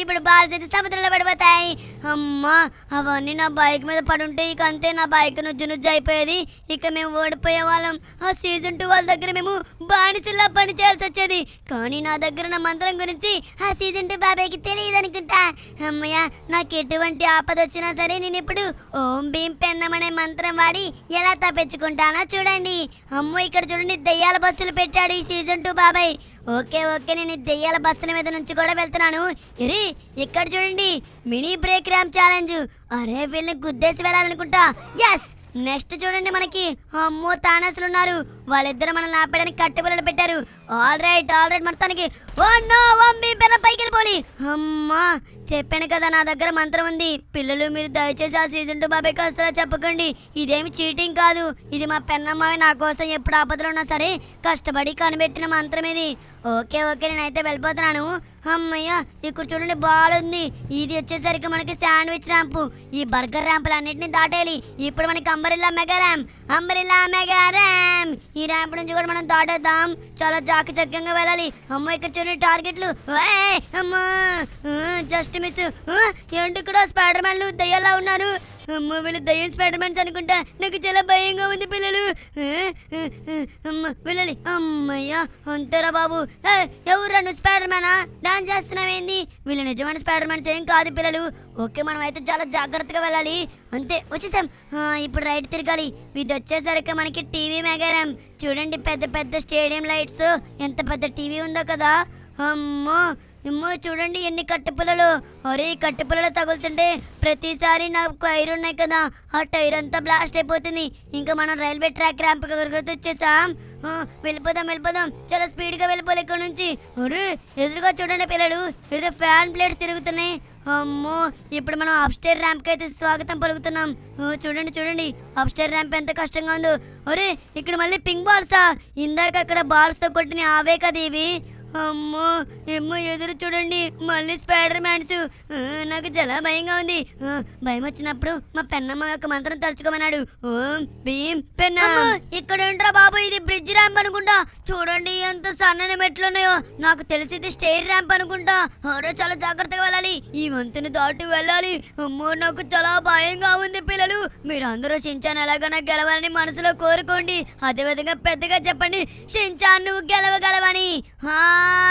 ఇప్పుడు బాల్స్ అయితే సముద్రంలో పడిపోతాయి అమ్మా అవన్నీ నా బైక్ మీద పడుంటే ఇక అంతే నా బైక్ నుజ్జు నుజ్జు అయిపోయేది ఇక మేము ఓడిపోయే వాళ్ళం ఆ సీజన్ టూ వాళ్ళ దగ్గర మేము బానిసల్లా పని చేయాల్సి వచ్చేది కానీ నా దగ్గర నా మంత్రం గురించి ఆ సీజన్ టూ బాబాయ్కి తెలియదు అనుకుంటా అమ్మయ్య నాకు ఎటువంటి ఆపద వచ్చినా సరే నేను ఇప్పుడు ఓం భీం పెన్నమనే మంత్రం వాడి ఎలా తప్పించుకుంటానో చూడండి అమ్మో ఇక్కడ చూడండి దయ్యాల బస్సులు పెట్టాడు ఈ సీజన్ టూ బాబాయ్ ఓకే ఓకే నేను దెయ్యాల బస్సుల మీద నుంచి కూడా వెళ్తున్నాను ఇరి ఇక్కడ చూడండి మినీ బ్రేక్ ర్యామ్ ఛాలెంజ్ అరే వీళ్ళని గుద్దేసి వెళ్ళాలనుకుంటా ఎస్ నెక్స్ట్ చూడండి మనకి అమ్మో తానాసులు ఉన్నారు వాళ్ళిద్దరు మనల్ని ఆపేయడానికి కట్టుబడులు పెట్టారు ఆల్ రైట్ ఆల్ రైట్ మొత్తానికి మీ పిల్ల పైకి అమ్మా చెప్పాను కదా నా దగ్గర మంత్రం ఉంది పిల్లలు మీరు దయచేసి ఆ సీజన్ టూ బాబాయ్ అసలు చెప్పకండి ఇదేమి చీటింగ్ కాదు ఇది మా పెన్నమ్మ నా కోసం ఎప్పుడు ఆపదలు ఉన్నా సరే కష్టపడి కనిపెట్టిన మంత్రం ఇది ఓకే ఓకే నేనైతే వెళ్ళిపోతున్నాను అమ్మయ్య ఇక్కడ చూడండి బాల్ ఉంది ఇది వచ్చేసరికి మనకి శాండ్విచ్ ర్యాంపు ఈ బర్గర్ ర్యాంపులు అన్నింటినీ దాటేయాలి ఇప్పుడు మనకి umbrella mega ramp umbrella mega ramp ఈ ర్యాంప్ నుంచి కూడా మనం దాటేద్దాం చాలా చాకచక్యంగా వెళ్ళాలి అమ్మ ఇక్కడ చూడండి టార్గెట్లు అమ్మా జస్ట్ మిస్ ఏంటి ఇక్కడ స్పైడర్ మ్యాన్లు దయ్యలా ఉన్నారు అమ్మ వీళ్ళు దయ్యం స్పైడర్ మ్యాన్స్ అనుకుంటా నాకు చాలా భయంగా ఉంది పిల్లలు అమ్మ వెళ్ళాలి అమ్మయ్యా అంతరా బాబు ఎవరు నువ్వు స్పైడర్ మ్యానా డాన్స్ చేస్తున్నావేంది వీళ్ళు నిజమైన స్పైడర్ మ్యాన్స్ ఏం కాదు పిల్లలు ఓకే మనం అయితే చాలా జాగ్రత్తగా వెళ్ళాలి అంతే వచ్చేసాం ఇప్పుడు రైట్ తిరగాలి ఇది వచ్చేసరికి మనకి టీవీ మెగారాం చూడండి పెద్ద పెద్ద స్టేడియం లైట్స్ ఎంత పెద్ద టీవీ ఉందో కదా అమ్మో ఇమ్మో చూడండి ఎన్ని కట్టెపుల్లలు అరే కట్టెపుల్లలు తగులుతుంటే ప్రతిసారి నాకు టైర్ ఉన్నాయి కదా ఆ టైర్ అంతా బ్లాస్ట్ అయిపోతుంది ఇంకా మనం రైల్వే ట్రాక్ ర్యాంప్ వచ్చేసాం వెళ్ళిపోదాం వెళ్ళిపోదాం చాలా స్పీడ్గా వెళ్ళిపోలే ఇక్కడ నుంచి అరే ఎదురుగా చూడండి పిల్లడు ఏదో ఫ్యాన్ ప్లేట్స్ తిరుగుతున్నాయి అమ్మో ఇప్పుడు మనం అప్స్టేర్ ర్యాంప్కి అయితే స్వాగతం పలుకుతున్నాం చూడండి చూడండి అప్స్టేర్ ర్యాంప్ ఎంత కష్టంగా ఉందో అరే ఇక్కడ మళ్ళీ పింక్ బాల్సా ఇందాక అక్కడ బాల్స్తో కొట్టిన ఆవే కదా ఇవి అమ్మో ఏమో ఎదురు చూడండి మళ్ళీ స్పైడర్ మ్యాన్స్ నాకు చాలా భయంగా ఉంది భయం వచ్చినప్పుడు మా పెన్నమ్మ యొక్క మంత్రం తలుచుకోమన్నాడు ఇక్కడ ఉంటారా బాబు ఇది బ్రిడ్జ్ ర్యాంప్ అనుకుంటా చూడండి ఎంత సన్నని మెట్లు ఉన్నాయో నాకు తెలిసి ఇది స్టేర్ ర్యాంప్ అనుకుంటా అరే చాలా జాగ్రత్తగా వెళ్ళాలి ఈ వంతుని దాటి వెళ్ళాలి అమ్మో నాకు చాలా భయంగా ఉంది పిల్లలు మీరందరూ షించాన్ ఎలాగో నాకు గెలవాలని మనసులో కోరుకోండి అదేవిధంగా పెద్దగా చెప్పండి షించాన్ నువ్వు గెలవగలవని హా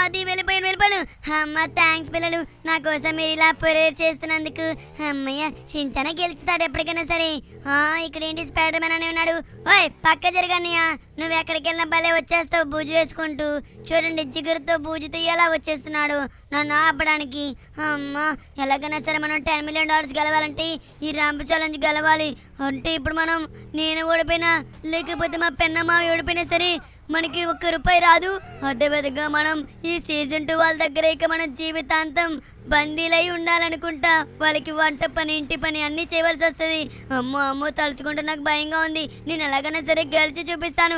అది వెళ్ళిపోయాను వెళ్ళిపోయాను అమ్మ థ్యాంక్స్ పిల్లలు నా కోసం మీరు ఇలా పొరేట్ చేస్తున్నందుకు అమ్మయ్య చించన గెలుస్తాడు ఎప్పటికైనా సరే ఆ ఇక్కడ ఏంటి స్పైడర్ మ్యాన్ అని ఉన్నాడు ఓయ్ పక్క జరగన్నయ్య నువ్వు ఎక్కడికి వెళ్ళిన భలే వచ్చేస్తావు బూజు వేసుకుంటూ చూడండి జిగురుతో పూజ తీయలా వచ్చేస్తున్నాడు నన్ను ఆపడానికి అమ్మ ఎలాగైనా సరే మనం టెన్ మిలియన్ డాలర్స్ గెలవాలంటే ఈ ర్యాంప్ ఛాలెంజ్ గెలవాలి అంటే ఇప్పుడు మనం నేను ఓడిపోయినా లేకపోతే మా పెన్నమ్మ ఓడిపోయినా సరే మనకి ఒక్క రూపాయి రాదు అదేవిధంగా మనం ఈ సీజన్ టూ వాళ్ళ దగ్గర ఇక మన జీవితాంతం బందీలై ఉండాలనుకుంటా వాళ్ళకి వంట పని ఇంటి పని అన్నీ చేయవలసి వస్తుంది అమ్మో అమ్మో తలుచుకుంటే నాకు భయంగా ఉంది నేను ఎలాగైనా సరే గెలిచి చూపిస్తాను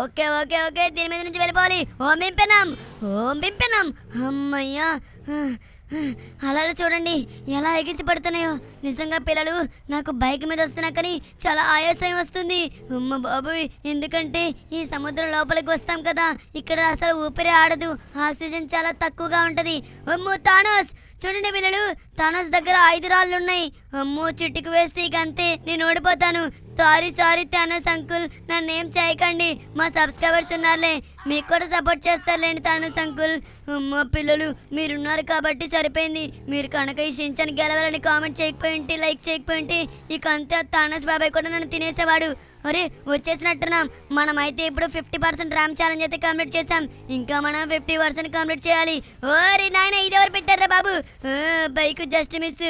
ఓకే ఓకే ఓకే దీని మీద నుంచి వెళ్ళిపోవాలి ఓం పింపెనాం ఓం పింపెనాం అమ్మయ్యా అలాలు చూడండి ఎలా ఎగిసి పడుతున్నాయో నిజంగా పిల్లలు నాకు బైక్ మీద వస్తున్నా కానీ చాలా ఆయాసం వస్తుంది ఉమ్మ బాబోయ్ ఎందుకంటే ఈ సముద్రం లోపలికి వస్తాం కదా ఇక్కడ అసలు ఊపిరి ఆడదు ఆక్సిజన్ చాలా తక్కువగా ఉంటుంది ఉమ్ము తానోస్ చూడండి పిల్లలు తానోస్ దగ్గర ఐదు రాళ్ళు ఉన్నాయి అమ్మో చిట్టుకు వేస్తే ఇక అంతే నేను ఓడిపోతాను సారీ సారీ థానోస్ అంకుల్ ఏం చేయకండి మా సబ్స్క్రైబర్స్ ఉన్నారులే మీకు కూడా సపోర్ట్ చేస్తారులేండి థానోస్ అంకుల్ మా పిల్లలు మీరున్నారు కాబట్టి సరిపోయింది మీరు కనుక ఈ షించాన్ని గెలవాలని కామెంట్ చేయకపోయింటి లైక్ చేయకపోయింటి ఇక అంతే థానోస్ బాబాయ్ కూడా నన్ను తినేసేవాడు అరే వచ్చేసినట్టున్నాం మనమైతే ఇప్పుడు ఫిఫ్టీ పర్సెంట్ ర్యామ్ ఛాలెంజ్ అయితే కంప్లీట్ చేసాం ఇంకా మనం ఫిఫ్టీ పర్సెంట్ కంప్లీట్ చేయాలి ఓరే నాయన ఎవరు పెట్టారా బాబు బైక్ జస్ట్ మిస్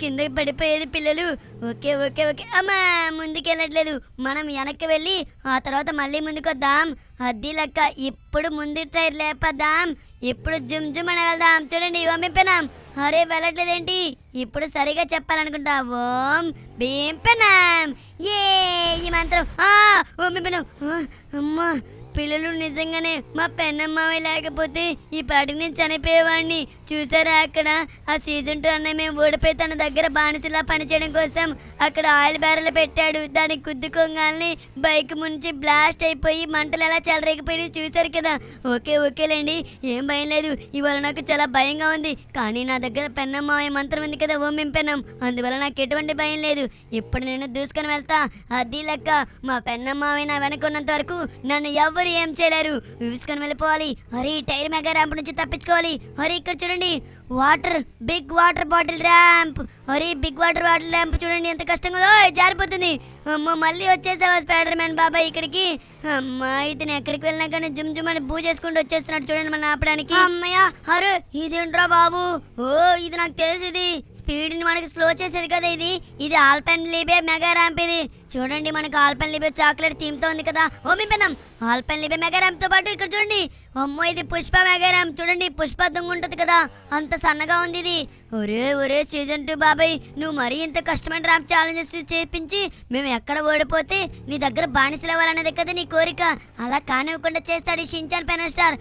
కిందకి పడిపోయేది పిల్లలు ఓకే ఓకే ఓకే అమ్మా ముందుకెళ్ళట్లేదు మనం వెనక్కి వెళ్ళి ఆ తర్వాత మళ్ళీ ముందుకు వద్దాం అది లెక్క ఇప్పుడు ముందు టైర్ లేపద్దాం ఇప్పుడు జుమ్ జుమ్ అని వెళ్దాం చూడండి ఇవ్వమిప్పినాం అరే వెళ్ళట్లేదేంటి ఇప్పుడు సరిగా చెప్పాలనుకుంటా ఓం భీంపనం ఏ ఈ మంత్రం ఓం భీంపనం అమ్మా పిల్లలు నిజంగానే మా పెన్నమ్మ లేకపోతే ఈ పాటికి నేను చనిపోయేవాడిని చూసారా అక్కడ ఆ సీజన్ టూ అన్న మేము ఓడిపోయి తన దగ్గర బానిసలా పనిచేయడం కోసం అక్కడ ఆయిల్ బ్యారెల్ పెట్టాడు దానికి కుద్దుకోగాల్ని బైక్ ముంచి బ్లాస్ట్ అయిపోయి మంటలు ఎలా చెలరేగిపోయి చూశారు కదా ఓకే ఓకేలేండి ఏం భయం లేదు ఇవాళ నాకు చాలా భయంగా ఉంది కానీ నా దగ్గర పెన్నమ్మ మంత్రం ఉంది కదా మేము పెన్నం అందువల్ల నాకు ఎటువంటి భయం లేదు ఇప్పుడు నేను దూసుకొని వెళ్తా అది లెక్క మా పెన్నమ్మ నా ఉన్నంత వరకు నన్ను ఎవరు ఎవ్వరు ఏం చేయలేరు ఊసుకొని వెళ్ళిపోవాలి హరి టైర్ మెగా ర్యాంప్ నుంచి తప్పించుకోవాలి హరి ఇక్కడ చూడండి water big water bottle ramp మరి బిగ్ వాటర్ బాటిల్ ర్యాంప్ చూడండి ఎంత కష్టంగా ఉందో జారిపోతుంది మళ్ళీ వచ్చేసావా స్పైడర్ మ్యాన్ బాబాయ్ ఇక్కడికి అయితే ఇతను ఎక్కడికి వెళ్ళినా కానీ జుమ్ జుమ్ అని బూ చేసుకుంటూ వచ్చేస్తున్నాడు చూడండి మన ఆపడానికి అమ్మయ్య అరే ఇదేంట్రా బాబు ఓ ఇది నాకు తెలుసు ఇది స్పీడ్ ని మనకి స్లో చేసేది కదా ఇది ఇది ఆల్పెన్ లీబే మెగా ర్యాంప్ ఇది చూడండి మనకు ఆల్పెన్ లీబే చాక్లెట్ తో ఉంది కదా ఓ మీ పెనం ఆల్పెన్ లీబే మెగా ర్యాంప్ తో పాటు ఇక్కడ చూడండి అమ్మో ఇది పుష్ప మేఘారం చూడండి పుష్ప దొంగ కదా అంత సన్నగా ఉంది ఇది ఒరే ఒరే సీజన్ టూ బాబాయ్ నువ్వు మరీ ఇంత కష్టమైన ర్యాప్ ఛాలెంజెస్ చేపించి మేము ఎక్కడ ఓడిపోతే నీ దగ్గర బానిసలు అవ్వాలనేది కదా నీ కోరిక అలా కానివ్వకుండా చేస్తాడు ఈ షించాన్ పెనస్టార్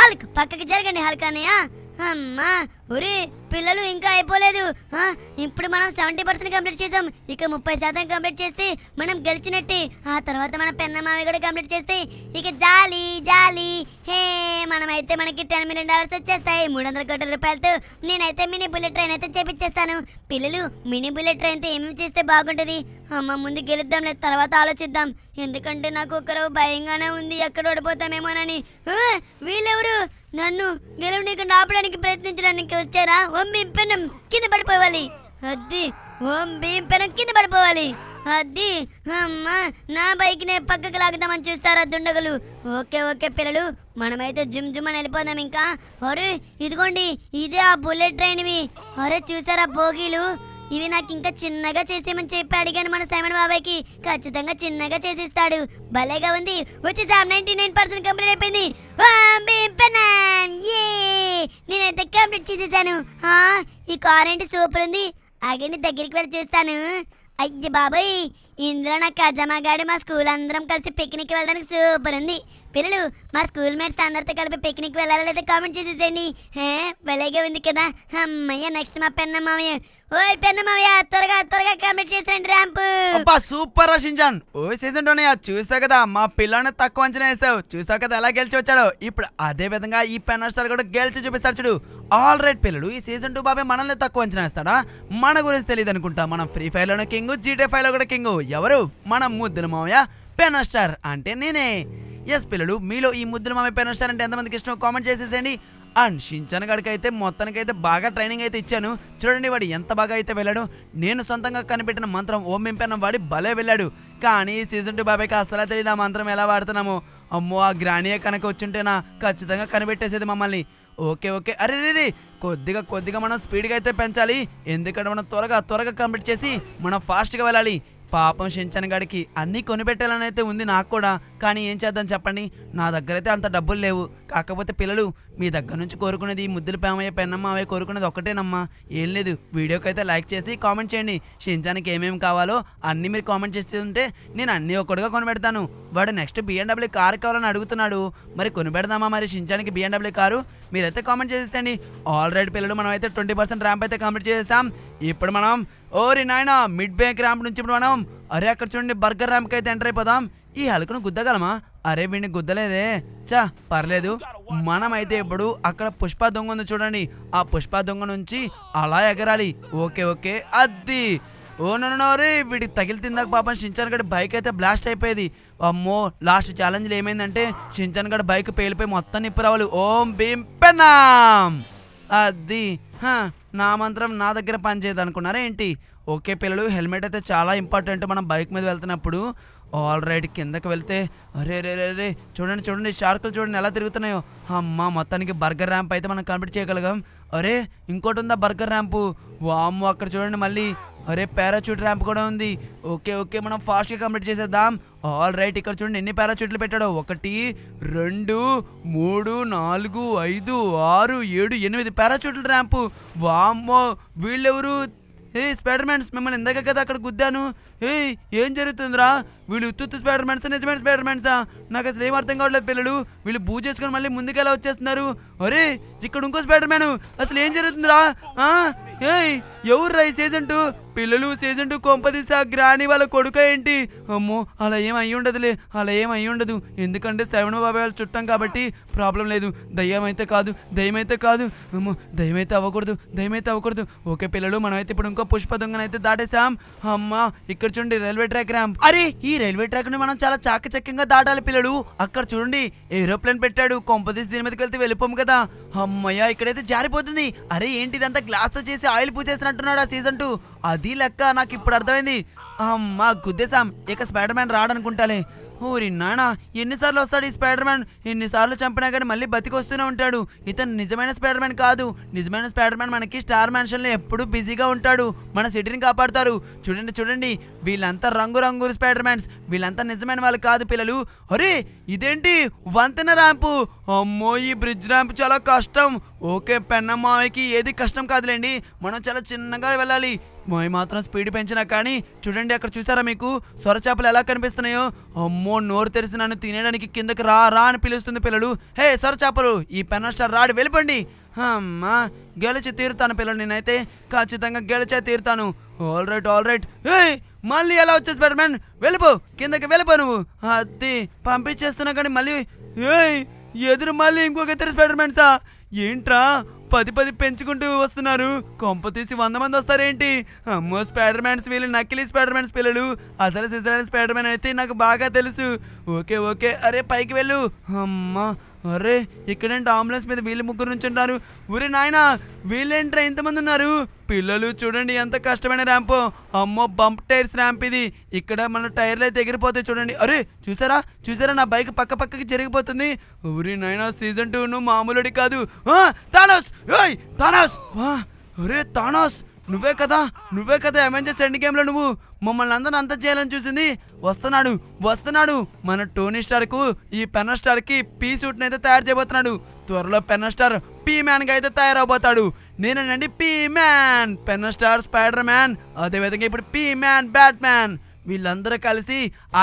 హల్క్ పక్కకి జరగండి హల్క్ అన్నయ్య అమ్మా ఒరే పిల్లలు ఇంకా అయిపోలేదు ఇప్పుడు మనం సెవెంటీ పర్సెంట్ కంప్లీట్ చేసాం ఇక ముప్పై శాతం కంప్లీట్ చేస్తే మనం గెలిచినట్టే ఆ తర్వాత మన పెన్నమావి కూడా కంప్లీట్ చేస్తే ఇక జాలి జాలి హే మనమైతే మనకి టెన్ మిలియన్ డాలర్స్ వచ్చేస్తాయి మూడు వందల కోట్ల రూపాయలతో నేనైతే మినీ బుల్లెట్ ట్రైన్ అయితే చేపించేస్తాను పిల్లలు మినీ బుల్లెట్ ట్రైన్తో ఏమేమి చేస్తే బాగుంటుంది అమ్మ ముందు గెలుద్దాం లేదు తర్వాత ఆలోచిద్దాం ఎందుకంటే నాకు ఒకరు భయంగానే ఉంది ఎక్కడ ఓడిపోతామేమోనని వీళ్ళెవరు నన్ను నీకు ఆపడానికి ప్రయత్నించడానికి వచ్చారా ఓం భీం పెనం కింద పడిపోవాలి అద్ది ఓం భీం పెనం కింద పడిపోవాలి అద్ది అమ్మ నా బైక్నే పక్కకు లాగుదామని చూస్తారా దుండగలు ఓకే ఓకే పిల్లలు మనమైతే జుమ్ జుమ్ అని వెళ్ళిపోదాం ఇంకా అరే ఇదిగోండి ఇదే ఆ బుల్లెట్ ట్రైన్వి అరే చూసారా భోగిలు ఇవి నాకు ఇంకా చిన్నగా చేసేమని చెప్పి అడిగాను మన సైమన్ బాబాయ్కి ఖచ్చితంగా చిన్నగా చేసిస్తాడు భలేగా ఉంది వచ్చి sir ninety nine percent complete అయిపోయింది నేనైతే కంప్లీట్ చేసేసాను ఈ కార్ ఏంటి సూపర్ ఉంది అగండి దగ్గరికి వెళ్ళి చేస్తాను అయ్యి బాబాయ్ ఇందులో నాకు కజమాగాడు మా స్కూల్ అందరం కలిసి పిక్నిక్ వెళ్ళడానికి సూపర్ ఉంది పిల్లలు మా స్కూల్ మేట్స్ అందరితో కలిపి పిక్నిక్ వెళ్ళాలి లేదా కామెంట్ చేసేసేయండి భలేగా ఉంది కదా అమ్మయ్య నెక్స్ట్ మా పెన్న మామయ్య ఓ పెన్న మామయ్య త్వరగా త్వరగా కామెంట్ చేసేయండి ర్యాంప్ అబ్బా సూపర్ రషించాన్ ఓ సీజన్ టోనే చూసావు కదా మా పిల్లని తక్కువ అంచనా వేసావు చూసావు కదా ఎలా గెలిచి వచ్చాడో ఇప్పుడు అదే విధంగా ఈ పెన్న స్టార్ కూడా గెలిచి చూపిస్తాడు చూడు ఆల్ రైట్ పిల్లలు ఈ సీజన్ టూ బాబే మనల్ని తక్కువ అంచనా వేస్తాడా మన గురించి తెలియదు అనుకుంటా మనం ఫ్రీ లోనే కింగ్ జీటే లో కూడా కింగ్ ఎవరు మన ముద్దుల మామయ్య పెనస్టార్ అంటే నేనే ఎస్ పిల్లలు మీలో ఈ ముద్దుల మామయ్య పెనస్టార్ అంటే ఎంతమందికి ఇష్టం కామెంట్ చేసేసేయండి అండ్ షించన్ మొత్తానికి మొత్తానికైతే బాగా ట్రైనింగ్ అయితే ఇచ్చాను చూడండి వాడు ఎంత బాగా అయితే వెళ్ళాడు నేను సొంతంగా కనిపెట్టిన మంత్రం ఓం మింపనం వాడి భలే వెళ్ళాడు కానీ సీజన్ టూ బాబాయ్కి అసలు తెలియదు ఆ మంత్రం ఎలా వాడుతున్నాము అమ్మో ఆ గ్రానీయే కనుక వచ్చింటేనా ఖచ్చితంగా కనిపెట్టేసేది మమ్మల్ని ఓకే ఓకే అరే రే కొద్దిగా కొద్దిగా మనం స్పీడ్గా అయితే పెంచాలి ఎందుకంటే మనం త్వరగా త్వరగా కంప్లీట్ చేసి మనం ఫాస్ట్గా వెళ్ళాలి పాపం షించన్ గడికి అన్నీ కొనిపెట్టాలని అయితే ఉంది నాకు కూడా కానీ ఏం చేద్దాం చెప్పండి నా దగ్గర అయితే అంత డబ్బులు లేవు కాకపోతే పిల్లలు మీ దగ్గర నుంచి కోరుకునేది ముద్దులు పేమయ్య పెన్నమ్మ అవే కోరుకునేది ఒకటేనమ్మా ఏం లేదు వీడియోకి అయితే లైక్ చేసి కామెంట్ చేయండి షించానికి ఏమేమి కావాలో అన్నీ మీరు కామెంట్ చేసి ఉంటే నేను అన్నీ ఒక్కడుగా కొనిపెడతాను వాడు నెక్స్ట్ బిఎండబ్ల్యూ కారు కావాలని అడుగుతున్నాడు మరి కొనిపెడదామా మరి షించానికి బిఎండబ్ల్యూ కారు మీరైతే కామెంట్ చేసేసండి ఆల్రెడీ పిల్లలు మనం అయితే ట్వంటీ పర్సెంట్ ర్యాంప్ అయితే కంప్లీట్ చేసేసాం ఇప్పుడు మనం ఓరి నాయన మిడ్ బ్యాంక్ ర్యాంప్ నుంచి ఇప్పుడు మనం అరే అక్కడ చూడండి బర్గర్ ర్యాంప్ అయితే ఎంటర్ అయిపోదాం ఈ హలకను గుద్దగలమా అరే వీడిని గుద్దలేదే చా పర్లేదు మనమైతే ఇప్పుడు అక్కడ పుష్ప దొంగ ఉంది చూడండి ఆ పుష్ప దొంగ నుంచి అలా ఎగరాలి ఓకే ఓకే అద్ది ఓ నరే వీడికి తగిలి తిందాక పాపం షించాన్ గడి బైక్ అయితే బ్లాస్ట్ అయిపోయేది అమ్మో లాస్ట్ ఛాలెంజ్ ఏమైందంటే షించాన్ గడి బైక్ పేలిపోయి మొత్తం నిప్పు రావాలి ఓం భీం పెనాం అది నా మంత్రం నా దగ్గర పనిచేయదు అనుకున్నారా ఏంటి ఓకే పిల్లలు హెల్మెట్ అయితే చాలా ఇంపార్టెంట్ మనం బైక్ మీద వెళ్తున్నప్పుడు ఆల్ రైడ్ కిందకి వెళ్తే అరే రే రే రే చూడండి చూడండి షార్కులు చూడండి ఎలా తిరుగుతున్నాయో అమ్మ మొత్తానికి బర్గర్ ర్యాంప్ అయితే మనం కంప్లీట్ చేయగలగాం అరే ఇంకోటి ఉందా బర్గర్ ర్యాంపు వామ్మ అక్కడ చూడండి మళ్ళీ అరే పారాచూట్ ర్యాంప్ కూడా ఉంది ఓకే ఓకే మనం ఫాస్ట్గా కంప్లీట్ చేసేద్దాం ఆల్ రైట్ ఇక్కడ చూడండి ఎన్ని పారాచూట్లు పెట్టాడో ఒకటి రెండు మూడు నాలుగు ఐదు ఆరు ఏడు ఎనిమిది పారాచూట్ల ర్యాంపు వామ్మో వీళ్ళెవరు ఏ మ్యాన్స్ మిమ్మల్ని ఇందాక కదా అక్కడ గుద్దాను ఏ ఏం జరుగుతుందిరా వీళ్ళు ఉత్తుత్తు మ్యాన్సా నిజమైన మ్యాన్సా నాకు అసలు ఏం అర్థం కావట్లేదు పిల్లలు వీళ్ళు పూజ చేసుకొని మళ్ళీ ముందుకెలా వచ్చేస్తున్నారు అరే ఇక్కడ ఇంకో మ్యాను అసలు ఏం జరుగుతుందిరా ఏ ఎవర్రా ఈ సీజన్ టూ పిల్లలు సీజన్ కొంపదీసా గ్రాని వాళ్ళ కొడుక ఏంటి అమ్మో అలా ఏం అయ్యి ఉండదులే అలా ఏం అయ్యి ఉండదు ఎందుకంటే శ్రవణ బాబాయ్ వాళ్ళు చుట్టాం కాబట్టి ప్రాబ్లం లేదు దయ్యం అయితే కాదు దయ్యం అయితే కాదు అమ్మో దయ్యం అయితే అవ్వకూడదు దయ్యం అయితే అవ్వకూడదు ఓకే పిల్లలు మనమైతే ఇప్పుడు ఇంకో పుష్ప దొంగనైతే దాటేసాం అమ్మా ఇక్కడ చూడండి రైల్వే ట్రాక్ ర్యాంప్ అరే ఈ రైల్వే ట్రాక్ ని మనం చాలా చాకచక్యంగా దాటాలి పిల్లలు అక్కడ చూడండి ఏరోప్లేన్ పెట్టాడు కొంపదీసి దీని మీదకి వెళ్తే వెళ్ళిపోము కదా అమ్మయ్య ఇక్కడైతే జారిపోతుంది అరే ఏంటి ఇదంతా గ్లాస్ తో చేసి ఆయిల్ పూసేసినట్టున్నాడు ఆ సీజన్ టూ అది లెక్క నాకు ఇప్పుడు అర్థమైంది అమ్మా గుద్దేశాం ఇక స్పైడర్ మ్యాన్ రాడనుకుంటాలే ఊరి నాయన ఎన్నిసార్లు వస్తాడు ఈ స్పైడర్ మ్యాన్ ఎన్నిసార్లు చంపినా కానీ మళ్ళీ బతికొస్తూనే ఉంటాడు ఇతను నిజమైన స్పైడర్ మ్యాన్ కాదు నిజమైన స్పైడర్ మ్యాన్ మనకి స్టార్ మ్యాన్షన్లో ఎప్పుడూ బిజీగా ఉంటాడు మన సిటీని కాపాడుతారు చూడండి చూడండి వీళ్ళంతా రంగు రంగు స్పైడర్ మ్యాన్స్ వీళ్ళంతా నిజమైన వాళ్ళు కాదు పిల్లలు అరే ఇదేంటి వంతెన ర్యాంపు అమ్మో ఈ బ్రిడ్జ్ ర్యాంప్ చాలా కష్టం ఓకే పెన్నమ్మాయికి ఏది కష్టం కాదులేండి మనం చాలా చిన్నగా వెళ్ళాలి మై మాత్రం స్పీడ్ పెంచినా కానీ చూడండి అక్కడ చూసారా మీకు సొరచేపలు ఎలా కనిపిస్తున్నాయో అమ్మో నోరు తెరిసి నన్ను తినేయడానికి కిందకి రా రా అని పిలుస్తుంది పిల్లలు హే సొరచేపలు ఈ స్టార్ రాడు వెళ్ళిపోండి అమ్మా గెలిచి తీరుతాను పిల్లలు నేనైతే ఖచ్చితంగా గెలిచే తీరుతాను ఆల్ రైట్ ఆల్ రైట్ ఏ మళ్ళీ ఎలా వచ్చేసి స్పైడర్ మ్యాన్ వెళ్ళిపో కిందకి వెళ్ళిపో నువ్వు అది పంపించేస్తున్నా కానీ మళ్ళీ ఏ ఎదురు మళ్ళీ ఇంకొక తెరిసి స్పైడర్ మ్యాన్ సా ఏంట్రా పది పది పెంచుకుంటూ వస్తున్నారు కొంప తీసి వంద మంది వస్తారేంటి అమ్మో స్పైడర్ మ్యాన్స్ వీళ్ళు నకిలీ స్పైడర్ మ్యాన్స్ పిల్లలు అసలు సిజరాని స్పైడర్ మ్యాన్ అయితే నాకు బాగా తెలుసు ఓకే ఓకే అరే పైకి వెళ్ళు అమ్మా అరే ఇక్కడంటే అంబులెన్స్ మీద వీళ్ళు ముగ్గురు నుంచి ఉంటారు ఒరే నాయన వీళ్ళేంట్రా ఇంతమంది ఉన్నారు పిల్లలు చూడండి ఎంత కష్టమైన ర్యాంపు అమ్మో బంప్ టైర్స్ ర్యాంప్ ఇది ఇక్కడ మన టైర్లు అయితే ఎగిరిపోతాయి చూడండి అరే చూసారా చూసారా నా బైక్ పక్క పక్కకి జరిగిపోతుంది ఊరి నాయన సీజన్ టూ నువ్వు మామూలుడి కాదు తానోస్ తానోస్ ఒరే తానోస్ నువ్వే కదా నువ్వే కదా అవెంజర్స్ ఎండ్ లో నువ్వు మమ్మల్ని అందరూ అంత చేయాలని చూసింది వస్తున్నాడు వస్తున్నాడు మన టోనీ కు ఈ పెన్న కి పీ సూట్ అయితే తయారు చేయబోతున్నాడు త్వరలో పెన్న స్టార్ పీ మ్యాన్గా అయితే తయారవబోతాడు నేనేనండి పీ మ్యాన్ పెన్న స్టార్ స్పైడర్ మ్యాన్ అదేవిధంగా ఇప్పుడు పీ మ్యాన్ బ్యాట్ మ్యాన్ వీళ్ళందరూ కలిసి ఆ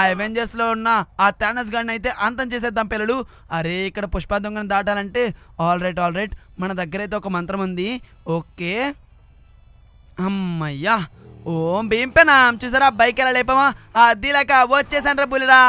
లో ఉన్న ఆ థానస్ గాడిని అయితే అంతం చేసేద్దాం పిల్లలు అరే ఇక్కడ పుష్ప దొంగను దాటాలంటే ఆల్ రైట్ ఆల్ రైట్ మన దగ్గర అయితే ఒక మంత్రం ఉంది ఓకే అమ్మయ్యా ఓం భీంపెనాం చూసారా బైక్ ఎలా లేపమా అది లేక వచ్చేసాను రా పులిరా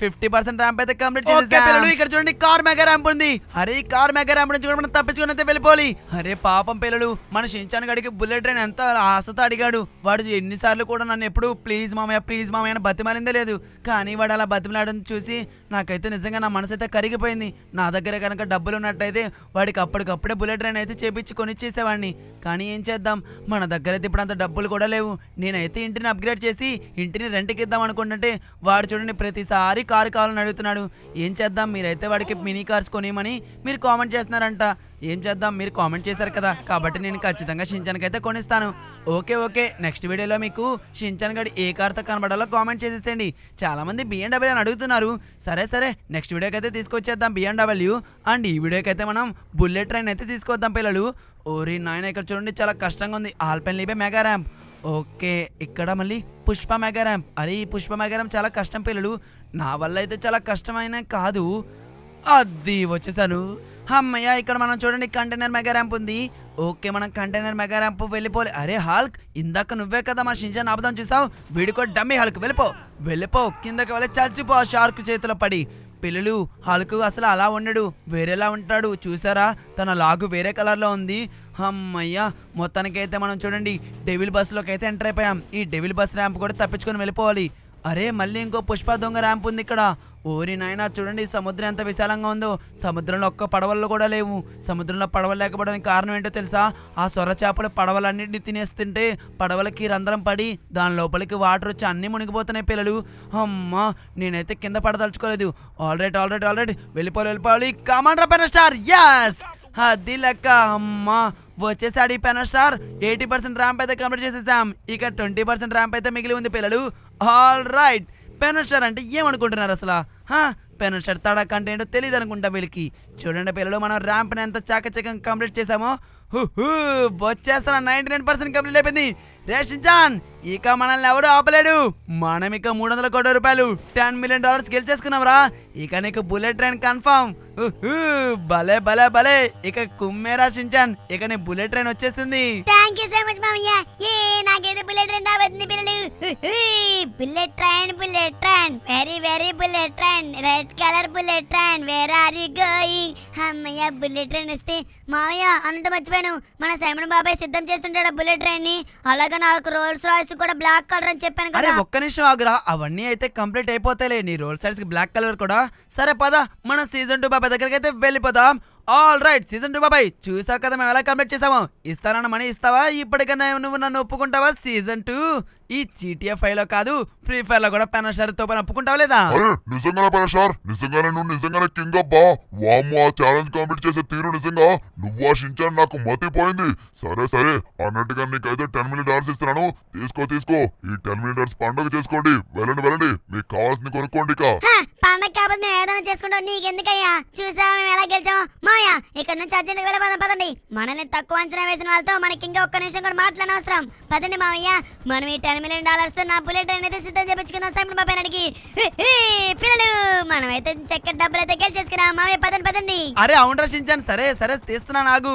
ఫిఫ్టీ పర్సెంట్ ర్యాంప్ అయితే కంప్లీట్ చేసి ఇక్కడ చూడండి కార్ మెగా ర్యాంప్ ఉంది అరే కార్ మెగా ర్యాంప్ నుంచి కూడా మనం తప్పించుకుని వెళ్ళిపోవాలి అరే పాపం పిల్లలు మన షించాను గడికి బుల్లెట్ ట్రైన్ ఎంత ఆశతో అడిగాడు వాడు ఎన్నిసార్లు కూడా నన్ను ఎప్పుడు ప్లీజ్ మామయ్య ప్లీజ్ మామయ్య అని బతిమాలిందే లేదు కానీ వాడు అలా బతిమలాడని చూసి నాకైతే నిజంగా నా మనసు అయితే కరిగిపోయింది నా దగ్గర కనుక డబ్బులు ఉన్నట్టయితే వాడికి అప్పటికప్పుడే బుల్లెట్ ట్రైన్ అయితే చేపించి కొనిచ్చేసేవాడిని కానీ ఏం చేద్దాం మన దగ్గర అయితే ఇప్పుడు అంత డబ్బులు కూడా లేవు నేనైతే ఇంటిని అప్గ్రేడ్ చేసి ఇంటిని రెంట్కి ఇద్దాం అనుకుంటుంటే వాడు చూడండి ప్రతిసారి కారు కావాలని అడుగుతున్నాడు ఏం చేద్దాం మీరైతే వాడికి మినీ కార్స్ కొనియమని మీరు కామెంట్ చేస్తున్నారంట ఏం చేద్దాం మీరు కామెంట్ చేశారు కదా కాబట్టి నేను ఖచ్చితంగా షించాన్కి అయితే కొనిస్తాను ఓకే ఓకే నెక్స్ట్ వీడియోలో మీకు షించాన్ గడి ఏ కార్తో కనబడాలో కామెంట్ చేసేసేయండి చాలామంది బిఎండబ్ల్యూ అని అడుగుతున్నారు సరే సరే నెక్స్ట్ వీడియోకి అయితే తీసుకొచ్చేద్దాం బిఎండబ్ల్యూ అండ్ ఈ వీడియోకి అయితే మనం బుల్లెట్ ట్రైన్ అయితే తీసుకొద్దాం పిల్లలు ఓరి నాయన ఇక్కడ చూడండి చాలా కష్టంగా ఉంది Alpenliebe mega ramp okay ఇక్కడ మళ్ళీ పుష్ప మెగా ర్యాంప్ అరే ఈ పుష్ప మెగా ర్యాంప్ చాలా కష్టం పిల్లలు నా వల్ల అయితే చాలా కష్టమైన కాదు అది వచ్చేసాను అమ్మయ్య ఇక్కడ మనం చూడండి కంటైనర్ మెగా ర్యాంప్ ఉంది ఓకే మనం కంటైనర్ మెగా ర్యాంప్ వెళ్ళిపోలే అరే హాల్క్ ఇందాక నువ్వే కదా మా షింజన్ అబద్ధం చూసావు వీడికో డమ్మి హాల్క్ వెళ్ళిపో వెళ్ళిపో కిందకి వెళ్ళి చచ్చిపో ఆ షార్క్ చేతిలో పడి పిల్లలు హాల్క్ అసలు అలా ఉండడు వేరేలా ఉంటాడు చూసారా తన లాగు వేరే కలర్లో ఉంది అమ్మయ్యా మొత్తానికైతే మనం చూడండి డెవిల్ బస్సులోకి అయితే ఎంటర్ అయిపోయాం ఈ డెవిల్ బస్ ర్యాంప్ కూడా తప్పించుకొని వెళ్ళిపోవాలి అరే మళ్ళీ ఇంకో పుష్ప దొంగ ర్యాంప్ ఉంది ఇక్కడ ఓరి నాయన చూడండి సముద్రం ఎంత విశాలంగా ఉందో సముద్రంలో ఒక్క పడవలు కూడా లేవు సముద్రంలో పడవలు లేకపోవడానికి కారణం ఏంటో తెలుసా ఆ సొర చేపలు పడవలన్నింటినీ తినేస్తుంటే పడవలకి రంధ్రం పడి దాని లోపలికి వాటర్ వచ్చి అన్నీ మునిగిపోతున్నాయి పిల్లలు అమ్మా నేనైతే కింద పడదలుచుకోలేదు ఆల్రెడీ ఆల్రెడీ ఆల్రెడీ వెళ్ళిపోవాలి వెళ్ళిపోవాలి కమాండ్ పెన స్టార్ ఎస్ అది లెక్క అమ్మా వచ్చేసాడు ఈ పెన స్టార్ ఎయిటీ పర్సెంట్ ర్యాంప్ అయితే కంప్లీట్ చేసేసాం ఇక ట్వంటీ పర్సెంట్ ర్యాంప్ అయితే మిగిలి ఉంది పిల్లలు ఆల్ రైట్ పెనల్ షార్ అంటే ఏమనుకుంటున్నారు అసలు పెనల్ స్టార్ తడక్ అంటే ఏంటో తెలియదు అనుకుంటా వీళ్ళకి చూడండి పిల్లలు మనం ర్యాంప్ని ఎంత చాకచకం కంప్లీట్ చేసామో వచ్చేస్తా నైన్టీ నైన్ పర్సెంట్ కంప్లీట్ అయిపోయింది రేషన్ జాన్ ఇక మనల్ని ఎవడు ఆపలేడు మనం ఇక మూడు వందల కోట్ల రూపాయలు టెన్ మిలియన్ డాలర్స్ గెలిచేసుకున్నాం రా ఇక నీకు బుల్లెట్ ట్రైన్ కన్ఫామ్ భలే భలే భలే ఇక కుమ్మేరా షించాన్ ఇక నీ బుల్లెట్ ట్రైన్ వచ్చేసింది థ్యాంక్ యూ సో మచ్ మామయ్య ఏ నాకైతే బుల్లెట్ ట్రైన్ రావద్ది పిల్లలు bullet train bullet train very very bullet train red colour bullet train where are you going అమ్మయ్య బుల్లెట్ ట్రైన్ వస్తే మామయ్య అన్నట్టు మర్చిపోయాను మన సైమన్ బాబాయ్ సిద్ధం చేస్తుంటాడు బుల్లెట్ ట్రైన్ ని అలాగే నాకు రోల్స్ రాయిస్ కూడా బ్లాక్ కలర్ అని చెప్పాను కదా ఒక్క నిమిషం ఆగురా అవన్నీ అయితే కంప్లీట్ అయిపోతాయి నీ రోల్స్ రాయిస్ బ్లాక్ కలర్ కూడా సరే పద మన సీజన్ టూ బాబాయ్ దగ్గరికి అయితే వెళ్ళిపోదాం ఆల్ రైట్ సీజన్ టూ బాబాయ్ చూసావు కదా మేము ఎలా కంప్లీట్ చేసాము ఇస్తానన్న మనీ ఇస్తావా ఇప్పటికైనా నువ్వు నన్ను ఒప్పుకుంటావా సీజన్ టూ ఈ జీటీఏ ఫైవ్ లో కాదు ఫ్రీ ఫైర్ లో కూడా పెనషార్ తో పని అప్పుకుంటావు లేదా నిజంగానే పెనషార్ నిజంగానే నువ్వు నిజంగానే కింగ్ అబ్బా వామ్ ఆ ఛాలెంజ్ కంప్లీట్ చేసే తీరు నిజంగా నువ్వు ఆ షించాన్ నాకు మతిపోయింది సరే సరే అన్నట్టుగా నీకైతే టెన్ మిలియన్ డాలర్స్ ఇస్తున్నాను తీసుకో తీసుకో ఈ టెన్ మిలియన్ డాలర్స్ పండుగ చేసుకోండి వెళ్ళండి వెళ్ళండి మీకు కావాల్సింది కొనుక్కోండి పండగ కాబట్టి ఏదైనా నీకెందుకయ్యా చూసావా మేము ఎలా గెలిచాం మాయా ఇక్కడ నుంచి అర్జెంట్కి వెళ్ళి పదండి మనల్ని తక్కువ అంచనా వేసిన వాళ్ళతో మనకి ఇంకా ఒక్క నిమిషం కూడా అవసరం పదండి మామయ్య మనం ఈ టెన్ వన్ మిలియన్ డాలర్స్ నా బుల్లెట్ ట్రైన్ అయితే సిద్ధం చేపించుకుందాం సైమన్ బాబాయ్ నాడికి పిల్లలు మనం అయితే చక్కటి డబ్బులు అయితే గెలిచేసుకున్నాం మామే పదండి పదండి అరే అవును రచించాను సరే సరే తీస్తున్నా నాకు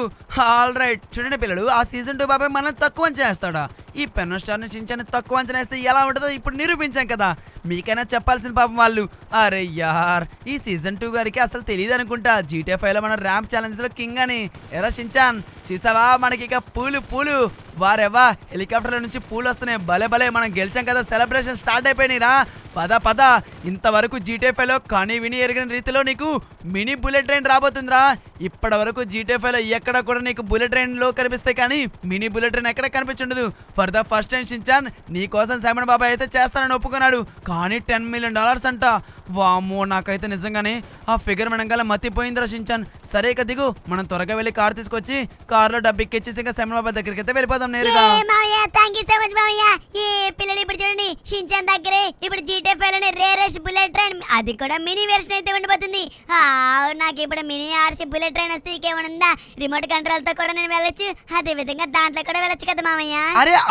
ఆల్ రైట్ చూడండి పిల్లలు ఆ సీజన్ టూ బాబాయ్ మనం తక్కువ చేస్తాడా ఈ స్టార్ స్టార్ని షించాన్ని తక్కువ అంచనా వేస్తే ఎలా ఉంటుందో ఇప్పుడు నిరూపించాం కదా మీకైనా చెప్పాల్సిన పాపం వాళ్ళు అరే యార్ ఈ సీజన్ టూ గారికి అసలు తెలియదు అనుకుంటా జీటీఏ ఫైవ్లో మన ర్యాంప్ ఛాలెంజ్లో కింగ్ అని ఎరా షించాన్ చూసావా మనకి ఇక పూలు పూలు వారెవా హెలికాప్టర్ల నుంచి పూలు వస్తున్నాయి భలే భలే మనం గెలిచాం కదా సెలబ్రేషన్ స్టార్ట్ అయిపోయినాయిరా పద పద ఇంతవరకు లో కానీ విని ఎరిగిన రీతిలో నీకు మినీ బుల్లెట్ ట్రైన్ రాబోతుందిరా ఇప్పటి వరకు లో ఎక్కడ కూడా నీకు బుల్లెట్ ట్రైన్లో కనిపిస్తాయి కానీ మినీ బుల్లెట్ ట్రైన్ ఎక్కడ కనిపించుండదు for the first time Shinchan నీకోసం సైమన్ బాబా అయితే చేస్తానని ఒప్పుకున్నాడు కానీ టెన్ మిలియన్ డాలర్స్ అంట వామ్మో నాకైతే నిజంగానే ఆ ఫిగర్ వెనకాల మతిపోయిందిరా షించాన్ సరే ఇక దిగు మనం త్వరగా వెళ్ళి కారు తీసుకొచ్చి కార్లో డబ్బిక్కిచ్చేసి ఇంకా సైమన్ బాబాయ్ దగ్గరికి అయితే వెళ్ళిపోదాం నేరుగా పిల్లలు ఇప్పుడు చూడండి దగ్గరే ఇప్పుడు జీటే ఫైవ్ లోని రేరెస్ట్ బుల్లెట్ ట్రైన్ అది కూడా మినీ వెర్షన్ అయితే ఉండిపోతుంది నాకు ఇప్పుడు మినీ ఆర్సీ బుల్లెట్ ట్రైన్ వస్తే ఇంకేమైనా రిమోట్ కంట్రోల్ తో కూడా నేను వెళ్ళొచ్చు అదే విధంగా దాంట్లో కూడా వెళ్ళొచ్చు కదా మామయ్య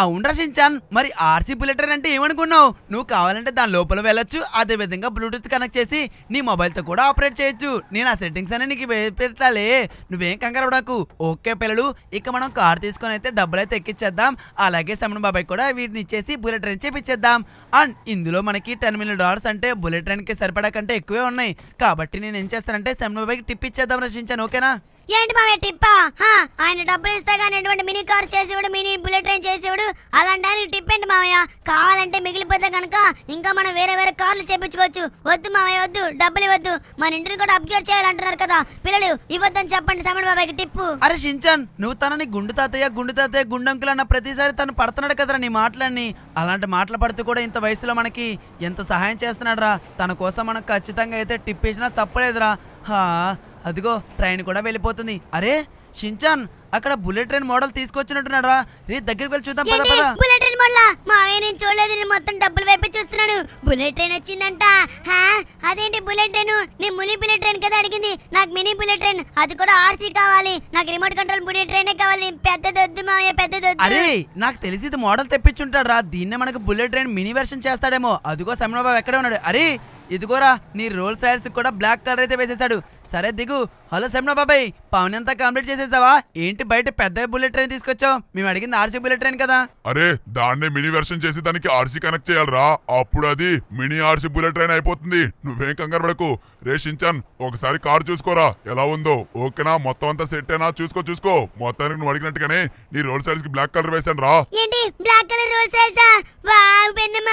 అవును షించాన్ మరి ఆర్సీ బులెటర్ అంటే ఏమనుకున్నావు నువ్వు కావాలంటే దాని లోపల వెళ్ళొచ్చు అదే విధంగా బ్లూటూత్ కనెక్ట్ చేసి నీ మొబైల్తో కూడా ఆపరేట్ చేయొచ్చు నేను ఆ సెట్టింగ్స్ అని నీకు పెడతాలే నువ్వేం కంగారు ఓకే పిల్లలు ఇక మనం కార్ తీసుకొని అయితే డబ్బులు అయితే ఎక్కిచ్చేద్దాం అలాగే సమన్ బాబాయ్ కూడా వీటిని ఇచ్చేసి బుల్లెట్ ట్రైన్ చేపించేద్దాం అండ్ ఇందులో మనకి టెన్ మిలియన్ డాలర్స్ అంటే బుల్లెట్ ట్రైన్కి సరిపడా కంటే ఎక్కువే ఉన్నాయి కాబట్టి నేను ఏం చేస్తానంటే సమణ బాబాయ్కి టిప్ ఇచ్చేద్దాం రచించాను ఓకేనా ఏంటి మామయ్య టిప్పా ఆయన డబ్బులు ఇస్తే కానీ ఎటువంటి మినీ కార్ చేసేవాడు మినీ బుల్లెట్ ట్రైన్ చేసేవాడు అలాంటి ఆయన టిప్ ఏంటి మామయ్య కావాలంటే మిగిలిపోతే కనుక ఇంకా మనం వేరే వేరే కార్లు చేపించుకోవచ్చు వద్దు మామయ్య వద్దు డబ్బులు ఇవ్వద్దు మన ఇంటిని కూడా అప్గ్రేడ్ చేయాలంటున్నారు కదా పిల్లలు ఇవ్వద్దని చెప్పండి సమన్ బాబాయ్కి టిప్పు అరే షించాన్ నువ్వు తనని గుండు తాతయ్య గుండు తాతయ్య గుండంకులు అన్న ప్రతిసారి తను పడుతున్నాడు కదరా నీ మాటలన్నీ అలాంటి మాటలు పడుతూ కూడా ఇంత వయసులో మనకి ఎంత సహాయం చేస్తున్నాడు రా తన కోసం మనం ఖచ్చితంగా అయితే టిప్ ఇచ్చినా తప్పలేదురా అదిగో ట్రైన్ కూడా వెళ్ళిపోతుంది అరే షించాన్ అక్కడ బుల్లెట్ ట్రైన్ మోడల్ తీసుకొచ్చినట్టున్నాడు రా రే దగ్గరికి వెళ్ళి చూద్దాం పద పద బుల్లెట్ ట్రైన్ మోడల్ మా నేను చూడలేదు నేను మొత్తం డబ్బులు వైపు చూస్తున్నాను బుల్లెట్ ట్రైన్ వచ్చిందంట హా అదేంటి బుల్లెట్ ట్రైన్ నీ ములి బుల్లెట్ ట్రైన్ కదా అడిగింది నాకు మినీ బుల్లెట్ ట్రైన్ అది కూడా ఆర్సీ కావాలి నాకు రిమోట్ కంట్రోల్ బుల్లెట్ ట్రైనే కావాలి మావే పెద్ద దొద్దు అరే నాకు తెలిసి ఇది మోడల్ తెప్పించుంటాడు రా దీన్నే మనకు బుల్లెట్ ట్రైన్ మినీ వెర్షన్ చేస్తాడేమో అదిగో బాబు ఎక్కడ ఉన్నాడు అరే ఇదిగోరా నీ రోల్ టైల్స్ కూడా బ్లాక్ కలర్ అయితే వేసేసాడు సరే దిగు హలో సెమ్నా బాబాయ్ పవన్ అంతా కంప్లీట్ చేసేసావా ఏంటి బయట పెద్ద బుల్లెట్ ట్రైన్ తీసుకొచ్చావు మేము అడిగింది ఆర్సీ బుల్లెట్ ట్రైన్ కదా అరే దాన్ని మినీ వెర్షన్ చేసి దానికి ఆర్సీ కనెక్ట్ చేయాలరా అప్పుడు అది మినీ ఆర్సీ బుల్లెట్ ట్రైన్ అయిపోతుంది నువ్వేం కంగారు పడకు రే ఒకసారి కారు చూసుకోరా ఎలా ఉందో ఓకేనా మొత్తం అంతా సెట్ అయినా చూసుకో చూసుకో మొత్తానికి నువ్వు అడిగినట్టుగానే నీ రోల్ సైడ్స్ కి బ్లాక్ కలర్ వేసాను రా ఏంటి బ్లాక్ కలర్ రోల్ సైడ్సా వావ్ పెన్న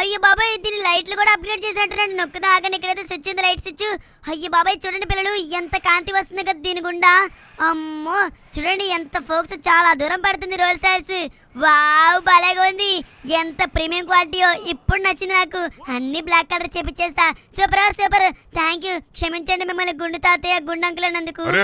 అయ్యో బాబాయ్ దీని లైట్లు కూడా అప్గ్రేడ్ చేసినట్టు నన్ను నొక్కుదా ఆగండి ఇక్కడైతే స్విచ్ ఉంది లైట్ స్విచ్ అయ్యి బాబాయ్ చూడండి పిల్లలు ఎంత కాంతి వస్తుంది కదా దీని గుండా అమ్మో చూడండి ఎంత ఫోక్స్ చాలా దూరం పడుతుంది రోల్ సాల్స్ వావ్ భలేగా ఉంది ఎంత ప్రీమియం క్వాలిటీయో ఇప్పుడు నచ్చింది నాకు అన్ని బ్లాక్ కలర్ చేపించేస్తా సూపర్ సూపర్ థ్యాంక్ యూ క్షమించండి మిమ్మల్ని గుండు తాతయ్య గుండు అంకుల్ అన్నందుకు అరే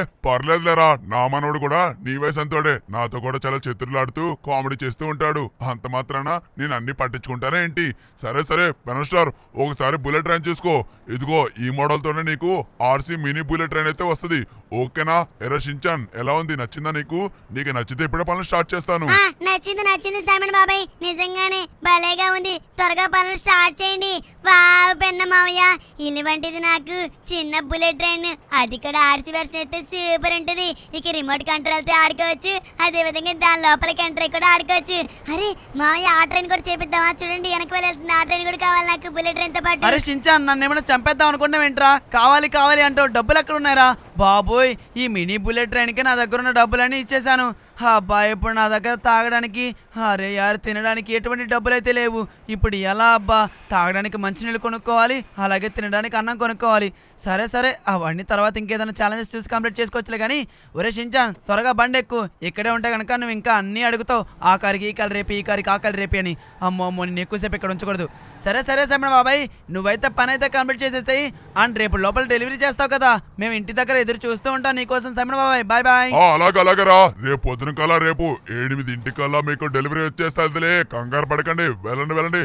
నా మనోడు కూడా నీ అంతోడే నాతో కూడా చాలా చిత్రులాడుతూ కామెడీ చేస్తూ ఉంటాడు అంత మాత్రాన నేను అన్ని పట్టించుకుంటానే ఏంటి సరే సరే పెనస్టార్ ఒకసారి బుల్లెట్ ట్రైన్ చూసుకో ఇదిగో ఈ మోడల్ తోనే నీకు ఆర్సీ మినీ బుల్లెట్ ట్రైన్ అయితే వస్తుంది ఓకేనా ఎరా షించాన్ ఎలా ఉంది నచ్చింది నచ్చిందా నీకు నీకు నచ్చితే ఇప్పుడే పనులు స్టార్ట్ చేస్తాను నచ్చింది నచ్చింది సామెన్ బాబాయ్ నిజంగానే భలేగా ఉంది త్వరగా పనులు స్టార్ట్ చేయండి వావ్ పెన్న మావయ్య ఇల్లు వంటిది నాకు చిన్న బుల్లెట్ ట్రైన్ అది కూడా ఆర్సీ వెర్షన్ అయితే సూపర్ ఉంటుంది ఇక రిమోట్ తో ఆడుకోవచ్చు అదే విధంగా దాని లోపల కంట్రోల్ కూడా ఆడుకోవచ్చు అరే మావయ్య ఆ ట్రైన్ కూడా చేపిద్దామా చూడండి వెనక వెళ్తుంది ఆ ట్రైన్ కూడా కావాలి నాకు బుల్లెట్ ట్రైన్ తో పాటు అరే షించాన్ నన్ను ఏమైనా చంపేద్దాం అనుకుంటాం ఏంట్రా కావాలి కావాలి అంటావు డబ్బులు ఎక్కడ ఉన్నాయరా బాబోయ్ ఈ మినీ బుల్లెట్ ట్రైన్ కి నా దగ్గర ఉన్న డబ్బు డబ్బులన్నీ ఇచ్చేశాను అబ్బా ఇప్పుడు నా దగ్గర తాగడానికి అరే యారు తినడానికి ఎటువంటి డబ్బులు అయితే లేవు ఇప్పుడు ఎలా అబ్బా తాగడానికి మంచినీళ్ళు కొనుక్కోవాలి అలాగే తినడానికి అన్నం కొనుక్కోవాలి సరే సరే అవన్నీ తర్వాత ఇంకేదైనా ఛాలెంజెస్ చూసి కంప్లీట్ చేసుకోవచ్చులే కానీ ఒరే షించాన్ త్వరగా బండి ఎక్కువ ఇక్కడే ఉంటే కనుక నువ్వు ఇంకా అన్నీ అడుగుతావు ఆ కారికి ఈ కాలు రేపు ఈ కారికి ఆ కాలు రేపి అని అమ్మో అమ్మో నేను ఎక్కువసేపు ఇక్కడ ఉంచకూడదు సరే సరే సమణ బాబాయ్ నువ్వైతే పని అయితే కంప్లీట్ చేసేసాయి అండ్ రేపు లోపల డెలివరీ చేస్తావు కదా మేము ఇంటి దగ్గర ఎదురు చూస్తూ ఉంటాం నీకోసం సమణ బాబాయ్ బాయ్ బాయ్ అలాగే రేపు పొద్దున కల రేపు ఎనిమిది ఇంటికల్లా మీకు డెలివరీ వచ్చేస్తాదిలే కంగారు పడకండి వెళ్ళండి వెళ్ళండి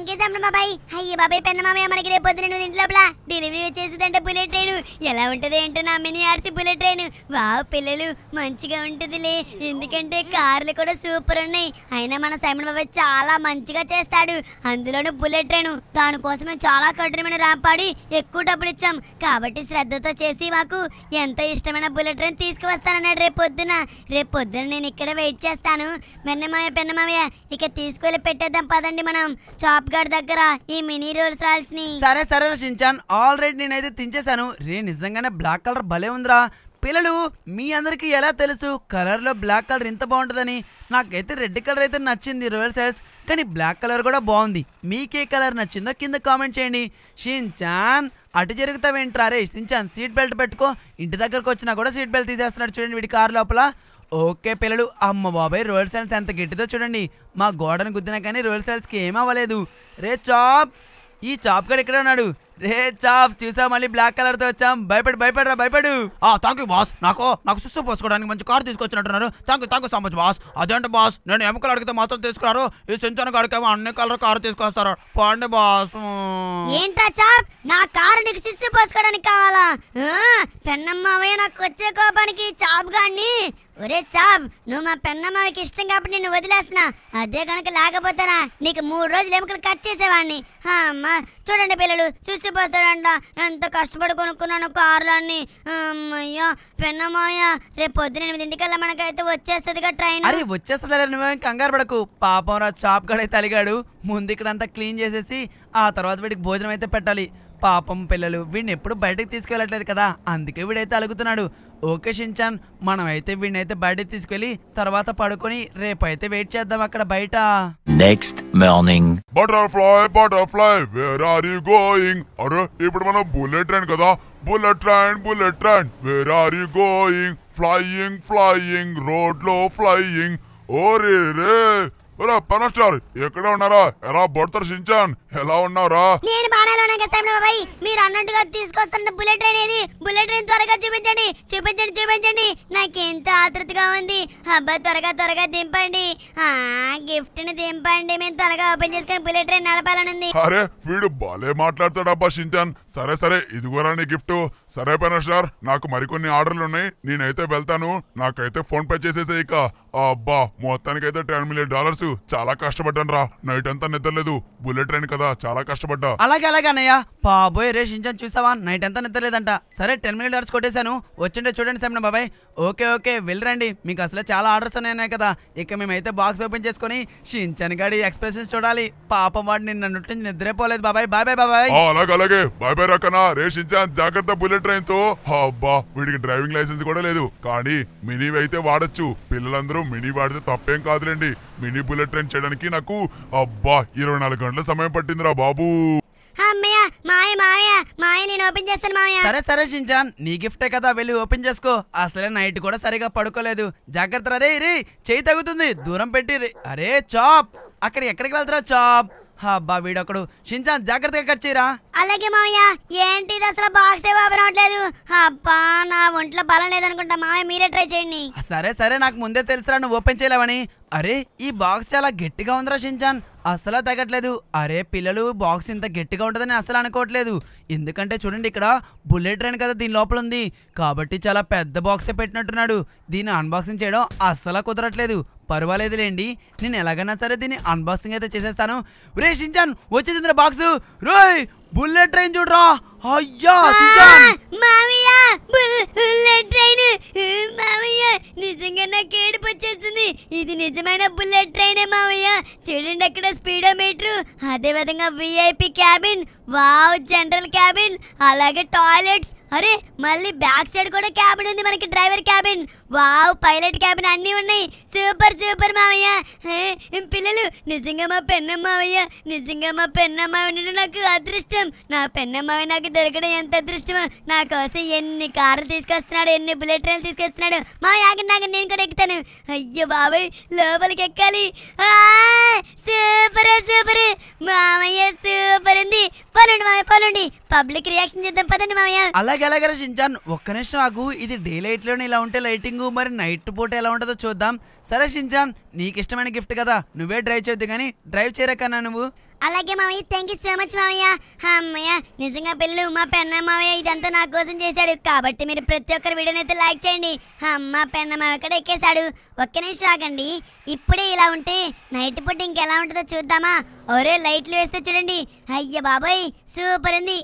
లంకేశాం మా బాయ్ అయ్యే బాబాయ్ పెన్న మామయ్య మనకి రేపు పొద్దున నువ్వు ఇంటి లోపల డెలివరీ వచ్చేసిందంటే బుల్లెట్ ట్రైన్ ఎలా ఉంటుంది ఏంటో నా మినీ ఆర్సీ బుల్లెట్ ట్రైన్ వా పిల్లలు మంచిగా ఉంటుందిలే ఎందుకంటే కార్లు కూడా సూపర్ ఉన్నాయి అయినా మన సైమన్ బాబాయ్ చాలా మంచిగా చేస్తాడు అందులోనూ బుల్లెట్ ట్రైన్ దానికోసం మేము చాలా కఠినమైన రాంపాడి ఎక్కువ డబ్బులు ఇచ్చాం కాబట్టి శ్రద్ధతో చేసి మాకు ఎంతో ఇష్టమైన బుల్లెట్ ట్రైన్ తీసుకువస్తానన్నాడు రేపు పొద్దున రేపు పొద్దున నేను ఇక్కడ వెయిట్ చేస్తాను మెన్నమాయ పెన్నమామయ్య ఇక తీసుకువెళ్ళి పెట్టేద్దాం పదండి మనం చాప్ గారి దగ్గర ఈ మినీ రోల్స్ రాల్స్ ని సరే సరే షించాన్ ఆల్రెడీ నేనైతే తించేశాను రే నిజంగానే బ్లాక్ కలర్ భలే ఉందిరా పిల్లలు మీ అందరికి ఎలా తెలుసు కలర్లో బ్లాక్ కలర్ ఇంత బాగుంటుందని నాకైతే రెడ్ కలర్ అయితే నచ్చింది రోయల్ సైల్స్ కానీ బ్లాక్ కలర్ కూడా బాగుంది మీకే కలర్ నచ్చిందో కింద కామెంట్ చేయండి షించాన్ అటు జరుగుతావేంట్రా రే షించాన్ సీట్ బెల్ట్ పెట్టుకో ఇంటి దగ్గరకు వచ్చినా కూడా సీట్ బెల్ట్ తీసేస్తున్నాడు చూడండి వీడి కారు లోపల ఓకే పిల్లలు అమ్మ బాబాయ్ రోయల్ సెల్స్ ఎంత గట్టిదో చూడండి మా గోడను గుద్దినా కానీ రోయల్ సెల్స్కి ఏం అవ్వలేదు రే చాప్ ఈ చాప్ గడు ఇక్కడ ఉన్నాడు రే చాప్ చూసా మళ్ళీ బ్లాక్ కలర్ తో వచ్చాం భయపడు భయపడరా భయపడు ఆ థ్యాంక్ యూ బాస్ నాకు నాకు సుస్సు పోసుకోవడానికి మంచి కార్ తీసుకొచ్చినట్టున్నారు thank you thank you so much boss అదేంటి బాస్ నేను ఎముకలు అడిగితే మాత్రం తీసుకురారు ఈ సించన్ అడిగేమో అన్ని కలర్ కారు తీసుకొస్తారు పాండి బాస్ ఏంటా చాప్ నా కారు నీకు సుస్సు పోసుకోవడానికి కావాలా పెన్నమ్మ నాకు వచ్చే కోపానికి చాప్ గాన్ని ఒరే చాబ్ నువ్వు మా పెన్నమ్మకి ఇష్టం కాబట్టి నిన్ను వదిలేస్తున్నా అదే కనుక లేకపోతేనా నీకు మూడు రోజులు ఎముకలు కట్ చేసేవాడిని అమ్మా చూడండి పిల్లలు చూసిపోతాడంట ఎంత కష్టపడి కొనుక్కున్నాను కార్లన్నీ అమ్మయ్యో పెన్నమ్మయ్య రేపు పొద్దున ఎనిమిదింటికల్లా మనకైతే వచ్చేస్తుందిగా ట్రైన్ అరే వచ్చేస్తుందా కంగారు పడకు పాపం రా చాప్ గడైతే అలిగాడు ముందు ఇక్కడంతా క్లీన్ చేసేసి ఆ తర్వాత వీడికి భోజనం అయితే పెట్టాలి పాపం పిల్లలు వీడిని ఎప్పుడు బయటకు తీసుకెళ్ళట్లేదు కదా అందుకే వీడైతే అలుగుతున్నాడు ఓకే షించాన్ మనమైతే వీడినైతే బయటకు తీసుకెళ్ళి తర్వాత పడుకొని రేపైతే వెయిట్ చేద్దాం అక్కడ బయట next morning butterfly butterfly where are you going అరే ఇప్పుడు మనం బుల్లెట్ ట్రైన్ కదా bullet train bullet train where are you going flying flying road లో ఫ్లైయింగ్ ఓ రే రే ఒరే పవర్ స్టార్ ఎక్కడ ఉన్నారా ఎలా బొడతర్ షించాన్ ఎలా ఉన్నావురా నేను బాగానే ఉన్నాను కదా బాబాయ్ మీరు అన్నట్టుగా తీసుకొస్తున్న బుల్లెట్ ట్రైన్ ఏది బుల్లెట్ ట్రైన్ త్వరగా చూపించండి చూపించండి చూపించండి నాకు ఎంత ఆతృతగా ఉంది అబ్బా త్వరగా త్వరగా దింపండి ఆ గిఫ్ట్ ని దింపండి మేము త్వరగా ఓపెన్ చేసుకుని బుల్లెట్ ట్రైన్ నడపాలనుంది అరే వీడు బాలే మాట్లాడతాడు అబ్బా షించాన్ సరే సరే ఇదిగోరా నీ గిఫ్ట్ సరే పవర్ స్టార్ నాకు మరికొన్ని ఆర్డర్లు ఉన్నాయి నేనైతే వెళ్తాను నాకైతే ఫోన్ పే చేసేసే ఇక అబ్బా మొత్తానికైతే టెన్ మిలియన్ డాలర్స్ చాలా కష్టపడ్డాను రా నైట్ అంతా నిద్రలేదు బుల్లెట్ ట్రైన్ కదా చాలా కష్టపడ్డా అలాగే అలాగే అన్నయ్య పాబోయే రే షించాన్ చూసావా నైట్ అంతా నిద్రలేదంట సరే టెన్ మినిట్ అవర్స్ కొట్టేశాను వచ్చిండే చూడండి సెమ్న బాబాయ్ ఓకే ఓకే వెళ్ళరండి మీకు అసలు చాలా ఆర్డర్స్ ఉన్నాయి కదా ఇక మేమైతే బాక్స్ ఓపెన్ చేసుకుని షించాన్ గడి ఎక్స్ప్రెస్ చూడాలి పాపం వాడు నిన్న నుండి నిద్రపోలేదు బాబాయ్ బాయ్ బాయ్ బాబాయ్ అలాగే అలాగే బాయ్ బాయ్ రక్కన రే జాగ్రత్త బుల్లెట్ ట్రైన్ తో అబ్బా వీడికి డ్రైవింగ్ లైసెన్స్ కూడా లేదు కానీ మినీ అయితే వాడచ్చు పిల్లలందరూ మినీ వాడితే తప్పేం కాదులేండి మినీ బుల్లెట్ ట్రైన్ చేయడానికి నాకు అబ్బా ఇరవై నాలుగు గంటల సమయం పట్టిందిరా బాబు అమ్మయ్య మాయ మాయ మాయ నేను ఓపెన్ చేస్తాను మాయ సరే సరే షించాన్ నీ గిఫ్టే కదా వెళ్ళి ఓపెన్ చేసుకో అసలే నైట్ కూడా సరిగా పడుకోలేదు జాగ్రత్త అరే రే చేయి తగ్గుతుంది దూరం పెట్టి అరే చాప్ అక్కడ ఎక్కడికి వెళ్తారా చాప్ అబ్బా వీడొకడు షించాన్ జాగ్రత్తగా కట్ చేయరా అలాగే మామయ్య ఏంటి ఇది అసలు బాక్స్ ఓపెన్ అవ్వట్లేదు అబ్బా నా ఒంట్లో బలం లేదనుకుంటా మామయ్య మీరే ట్రై చేయండి సరే సరే నాకు ముందే తెలుసురా నువ్వు ఓపెన్ చేయలేవని అరే ఈ బాక్స్ చాలా గట్టిగా ఉందిరా షించాన్ అసలు తగ్గట్లేదు అరే పిల్లలు బాక్స్ ఇంత గట్టిగా ఉంటుందని అసలు అనుకోవట్లేదు ఎందుకంటే చూడండి ఇక్కడ బుల్లెట్ ట్రైన్ కదా దీని లోపల ఉంది కాబట్టి చాలా పెద్ద బాక్సే పెట్టినట్టున్నాడు దీన్ని అన్బాక్సింగ్ చేయడం అస్సలు కుదరట్లేదు పర్వాలేదులేండి నేను ఎలాగన్నా సరే దీన్ని అన్బాక్సింగ్ అయితే చేసేస్తాను రే షించాన్ రా బాక్స్ రోయ్ బుల్లెట్ ట్రైన్ చూడరా అయ్యా షించాన్ మామయ్యా బుల్లెట్ ట్రైన్ మామయ్య నిజంగా నాకు ఏడుపు వచ్చేస్తుంది ఇది నిజమైన బుల్లెట్ ట్రైనే మామయ్య చూడండి అక్కడ స్పీడోమీటర్ అదే విధంగా VIP cabin wow general cabin అలాగే టాయిలెట్స్ అరే మళ్ళీ బ్యాక్ సైడ్ కూడా క్యాబిన్ ఉంది మనకి driver cabin wow pilot cabin అన్నీ ఉన్నాయి సూపర్ సూపర్ మావయ్య పిల్లలు నిజంగా మా పెన్నమ్మావయ్య నిజంగా మా పెన్నమ్మ ఉండడం నాకు అదృష్టం నా పెన్నమ్మావి నాకు దొరకడం ఎంత అదృష్టమో నా కోసం ఎన్ని కార్లు తీసుకొస్తున్నాడు ఎన్ని బుల్లెట్ ట్రైన్లు తీసుకొస్తున్నాడు మా ఆగండి నాకు నేను కూడా ఎక్కుతాను అయ్యో బాబాయ్ లోపలికి ఎక్కాలి సూపర్ సూపర్ మామయ్య సూపర్ ఉంది పనుండి మామయ్య పనుండి పబ్లిక్ రియాక్షన్ చేద్దాం పదండి మామయ్య అలాగే అలాగే రచించాను ఒక్క నిమిషం నాకు ఇది డే లైట్ లోనే ఇలా ఉంటే లైటింగ్ మార్నింగ్ మరి నైట్ పూట ఎలా ఉంటుందో చూద్దాం సరే షించాన్ నీకు ఇష్టమైన గిఫ్ట్ కదా నువ్వే డ్రైవ్ చేయద్దు కానీ డ్రైవ్ చేయరకన్నా నువ్వు అలాగే మామయ్య థ్యాంక్ యూ సో మచ్ మామయ్య అమ్మయ్య నిజంగా పిల్లలు మా పెన్న మామయ్య ఇదంతా నా కోసం చేశాడు కాబట్టి మీరు ప్రతి ఒక్కరు వీడియోని అయితే లైక్ చేయండి అమ్మ పెన్న మామయ్య ఎక్కడ ఎక్కేశాడు ఒక్క నిమిషం ఆగండి ఇప్పుడే ఇలా ఉంటే నైట్ పూట ఇంకెలా ఉంటుందో చూద్దామా ఒరే లైట్లు వేస్తే చూడండి అయ్య బాబోయ్ సూపర్ ఉంది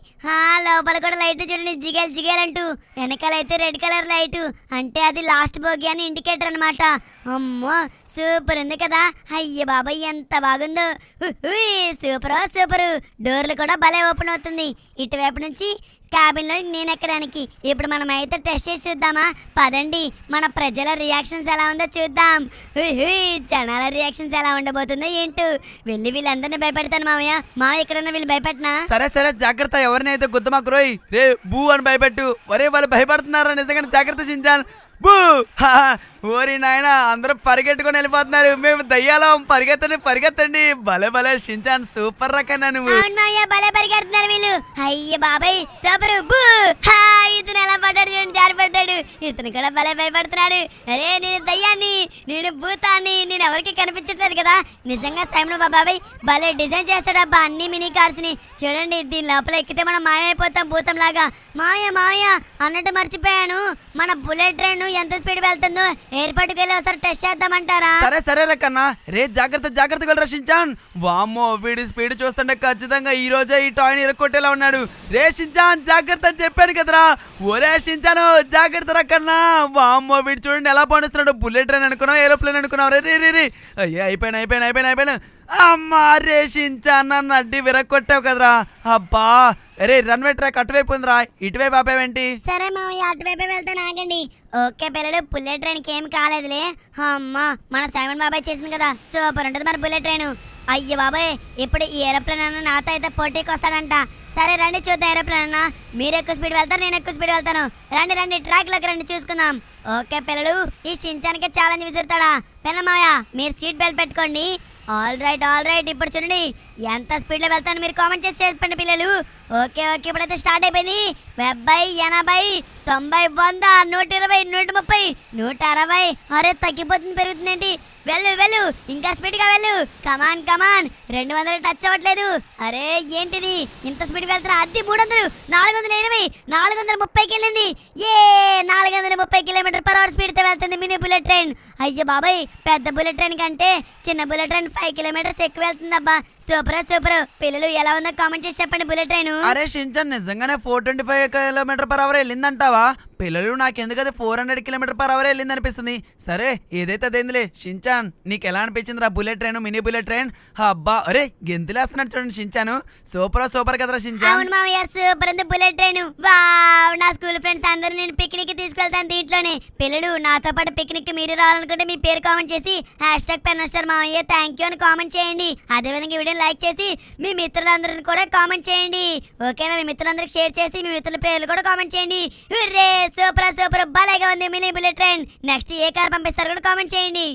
లోపల కూడా లైట్ చూడండి జిగేలు జిగేలు అంటూ వెనకాలైతే రెడ్ కలర్ లైట్ అంటే అది లాస్ట్ బోగి అని ఇండికేటర్ అనమాట అమ్మో సూపర్ ఉంది కదా అయ్య బాబాయ్ ఎంత బాగుందో సూపర్ సూపర్ డోర్లు కూడా భలే ఓపెన్ అవుతుంది ఇటువైపు నుంచి క్యాబిన్లో నేను ఎక్కడానికి ఇప్పుడు మనం అయితే టెస్ట్ చేసి చూద్దామా పదండి మన ప్రజల రియాక్షన్స్ ఎలా ఉందో చూద్దాం జనాల రియాక్షన్స్ ఎలా ఉండబోతుందో ఏంటో వెళ్ళి వీళ్ళందరినీ భయపెడతాను మామయ్య మా ఎక్కడైనా వీళ్ళు భయపెట్టినా సరే సరే జాగ్రత్త ఎవరినైతే గుద్దమాకు రోయ్ రే భూ అని భయపెట్టు వరే వాళ్ళు భయపడుతున్నారా నిజంగా జాగ్రత్త చించాను బూ ఓరి నాయన అందరూ పరిగెట్టుకొని వెళ్ళిపోతున్నారు మేము దయ్యాలం పరిగెత్తండి పరిగెత్తండి భలే భలే షించాన్ సూపర్ రకన్నా నువ్వు భలే పరిగెడుతున్నారు వీళ్ళు అయ్య బాబాయ్ సూపర్ ఇతను ఎలా పడ్డాడు చూడండి పడ్డాడు ఇతను కూడా భలే భయపడుతున్నాడు అరే నేను దయ్యాన్ని నేను భూతాన్ని నేను ఎవరికి కనిపించట్లేదు కదా నిజంగా సైమన్ బాబాయ్ భలే డిజైన్ చేస్తాడబ్బా అన్ని మినీ కార్స్ ని చూడండి దీని లోపల ఎక్కితే మనం మాయమైపోతాం భూతం లాగా మాయ మాయ అన్నట్టు మర్చిపోయాను మన బుల్లెట్ ట్రైన్ నువ్వు ఎంత స్పీడ్ వెళ్తుందో ఎయిర్పోర్ట్కి వెళ్ళి ఒకసారి టెస్ట్ చేద్దామంటారా సరే సరే రకన్నా రే జాగ్రత్త జాగ్రత్తగా రక్షించాన్ వామ్మో వీడి స్పీడ్ చూస్తుంటే ఖచ్చితంగా ఈ రోజే ఈ టాయిన్ ఇరకొట్టేలా ఉన్నాడు రే షించాన్ జాగ్రత్త అని చెప్పాను కదరా ఒరే షించాను జాగ్రత్త రకన్నా వామ్మో వీడు చూడండి ఎలా పండిస్తున్నాడు బుల్లెట్ ట్రైన్ అనుకున్నావు ఏరోప్లేన్ అనుకున్నావు రే రే రే అయ్యే అయిపోయినా అయిపోయినా అయిపోయినా అయిపోయినా అమ్మా రే అడ్డి విరక్కొట్టావు కదరా అబ్బా అరే రన్వే ట్రాక్ అటువైపు ఇటువై ఇటువైపు ఆపేవేంటి సరే మామయ్య అటువైపు వెళ్తే నాగండి ఓకే పిల్లలు బుల్లెట్ ట్రైన్ కి ఏం కాలేదులే అమ్మా మన సైమన్ బాబాయ్ చేసింది కదా సూపర్ ఉంటది మన బుల్లెట్ ట్రైన్ అయ్యో బాబాయ్ ఇప్పుడు ఈ ఏరోప్లేన్ అన్న నాతో అయితే పోటీకి వస్తాడంట సరే రండి చూద్దాం ఏరోప్లేన్ అన్న మీరు ఎక్కువ స్పీడ్ వెళ్తారు నేను ఎక్కువ స్పీడ్ వెళ్తాను రండి రండి ట్రాక్ లోకి రండి చూసుకుందాం ఓకే పిల్లలు ఈ చించానికి ఛాలెంజ్ విసురుతాడా పిల్లమాయ మీరు సీట్ బెల్ట్ పెట్టుకోండి ఆల్ రైట్ ఆల్ రైట్ ఇప్పుడు చూడండి ఎంత స్పీడ్లో వెళ్తాను మీరు కామెంట్ చేసి చెప్పండి పిల్లలు ఓకే ఓకే ఇప్పుడైతే స్టార్ట్ అయిపోయింది డెబ్బై ఎనభై తొంభై వంద నూట ఇరవై నూట ముప్పై నూట అరవై అరే తగ్గిపోతుంది పెరుగుతుందండి వెళ్ళు వెళ్ళు ఇంకా స్పీడ్గా వెళ్ళు కమాన్ కమాన్ రెండు వందలు టచ్ అవ్వట్లేదు అరే ఏంటిది ఇంత స్పీడ్ వెళ్తున్నా అది మూడు వందలు నాలుగు వందల ఇరవై నాలుగు వందల ముప్పై వెళ్ళింది ఏ నాలుగు వందల ముప్పై కిలోమీటర్ పర్ అవర్ స్పీడ్తో వెళ్తుంది మినీ బుల్లెట్ ట్రైన్ అయ్యో బాబాయ్ పెద్ద బుల్లెట్ ట్రైన్ కంటే చిన్న బుల్లెట్ ట్రైన్ ఫైవ్ కిలోమీటర్స్ ఎక్కువ అబ్బా సూపర్ సూపర్ పిల్లలు ఎలా ఉందో కామెంట్ చేసి చెప్పండి బుల్లెట్ ట్రైన్ అరే షించన్ నిజంగానే four twenty five kilometre per hour వెళ్ళిందంటావా పిల్లలు నాకెందుకు అది four hundred kilometre per hour వెళ్ళింది అనిపిస్తుంది సరే ఏదైతే అదేందిలే షించాన్ నీకు ఎలా అనిపించింది రా bullet train mini bullet train అబ్బా అరే గెంతులేస్తున్నాడు చూడండి షించాను సూపర్ సూపర్ కదరా షించాన్ సూపర్ ఉంది బుల్లెట్ ట్రైన్ వావ్ నా స్కూల్ ఫ్రెండ్స్ అందరూ నేను పిక్నిక్ తీసుకెళ్తాను దీంట్లోనే పిల్లలు నాతో పాటు పిక్నిక్ మీరు రావాలనుకుంటే మీ పేరు కామెంట్ చేసి హ్యాష్ ట్యాగ్ పెన్ మామయ్య థ్యాంక్ యూ అని కామెంట్ చేయండి అదేవిధంగా వీడియో వీడియోని లైక్ చేసి మీ మిత్రులందరిని కూడా కామెంట్ చేయండి ఓకేనా మీ మిత్రులందరికి షేర్ చేసి మీ మిత్రుల పేర్లు కూడా కామెంట్ చేయండి సూపర్ సూపర్ భలేగా ఉంది మిలీ బుల్లెట్ ట్రైన్ నెక్స్ట్ ఏ కార్ పంపిస్తారు కూడా కామెంట్ చేయండి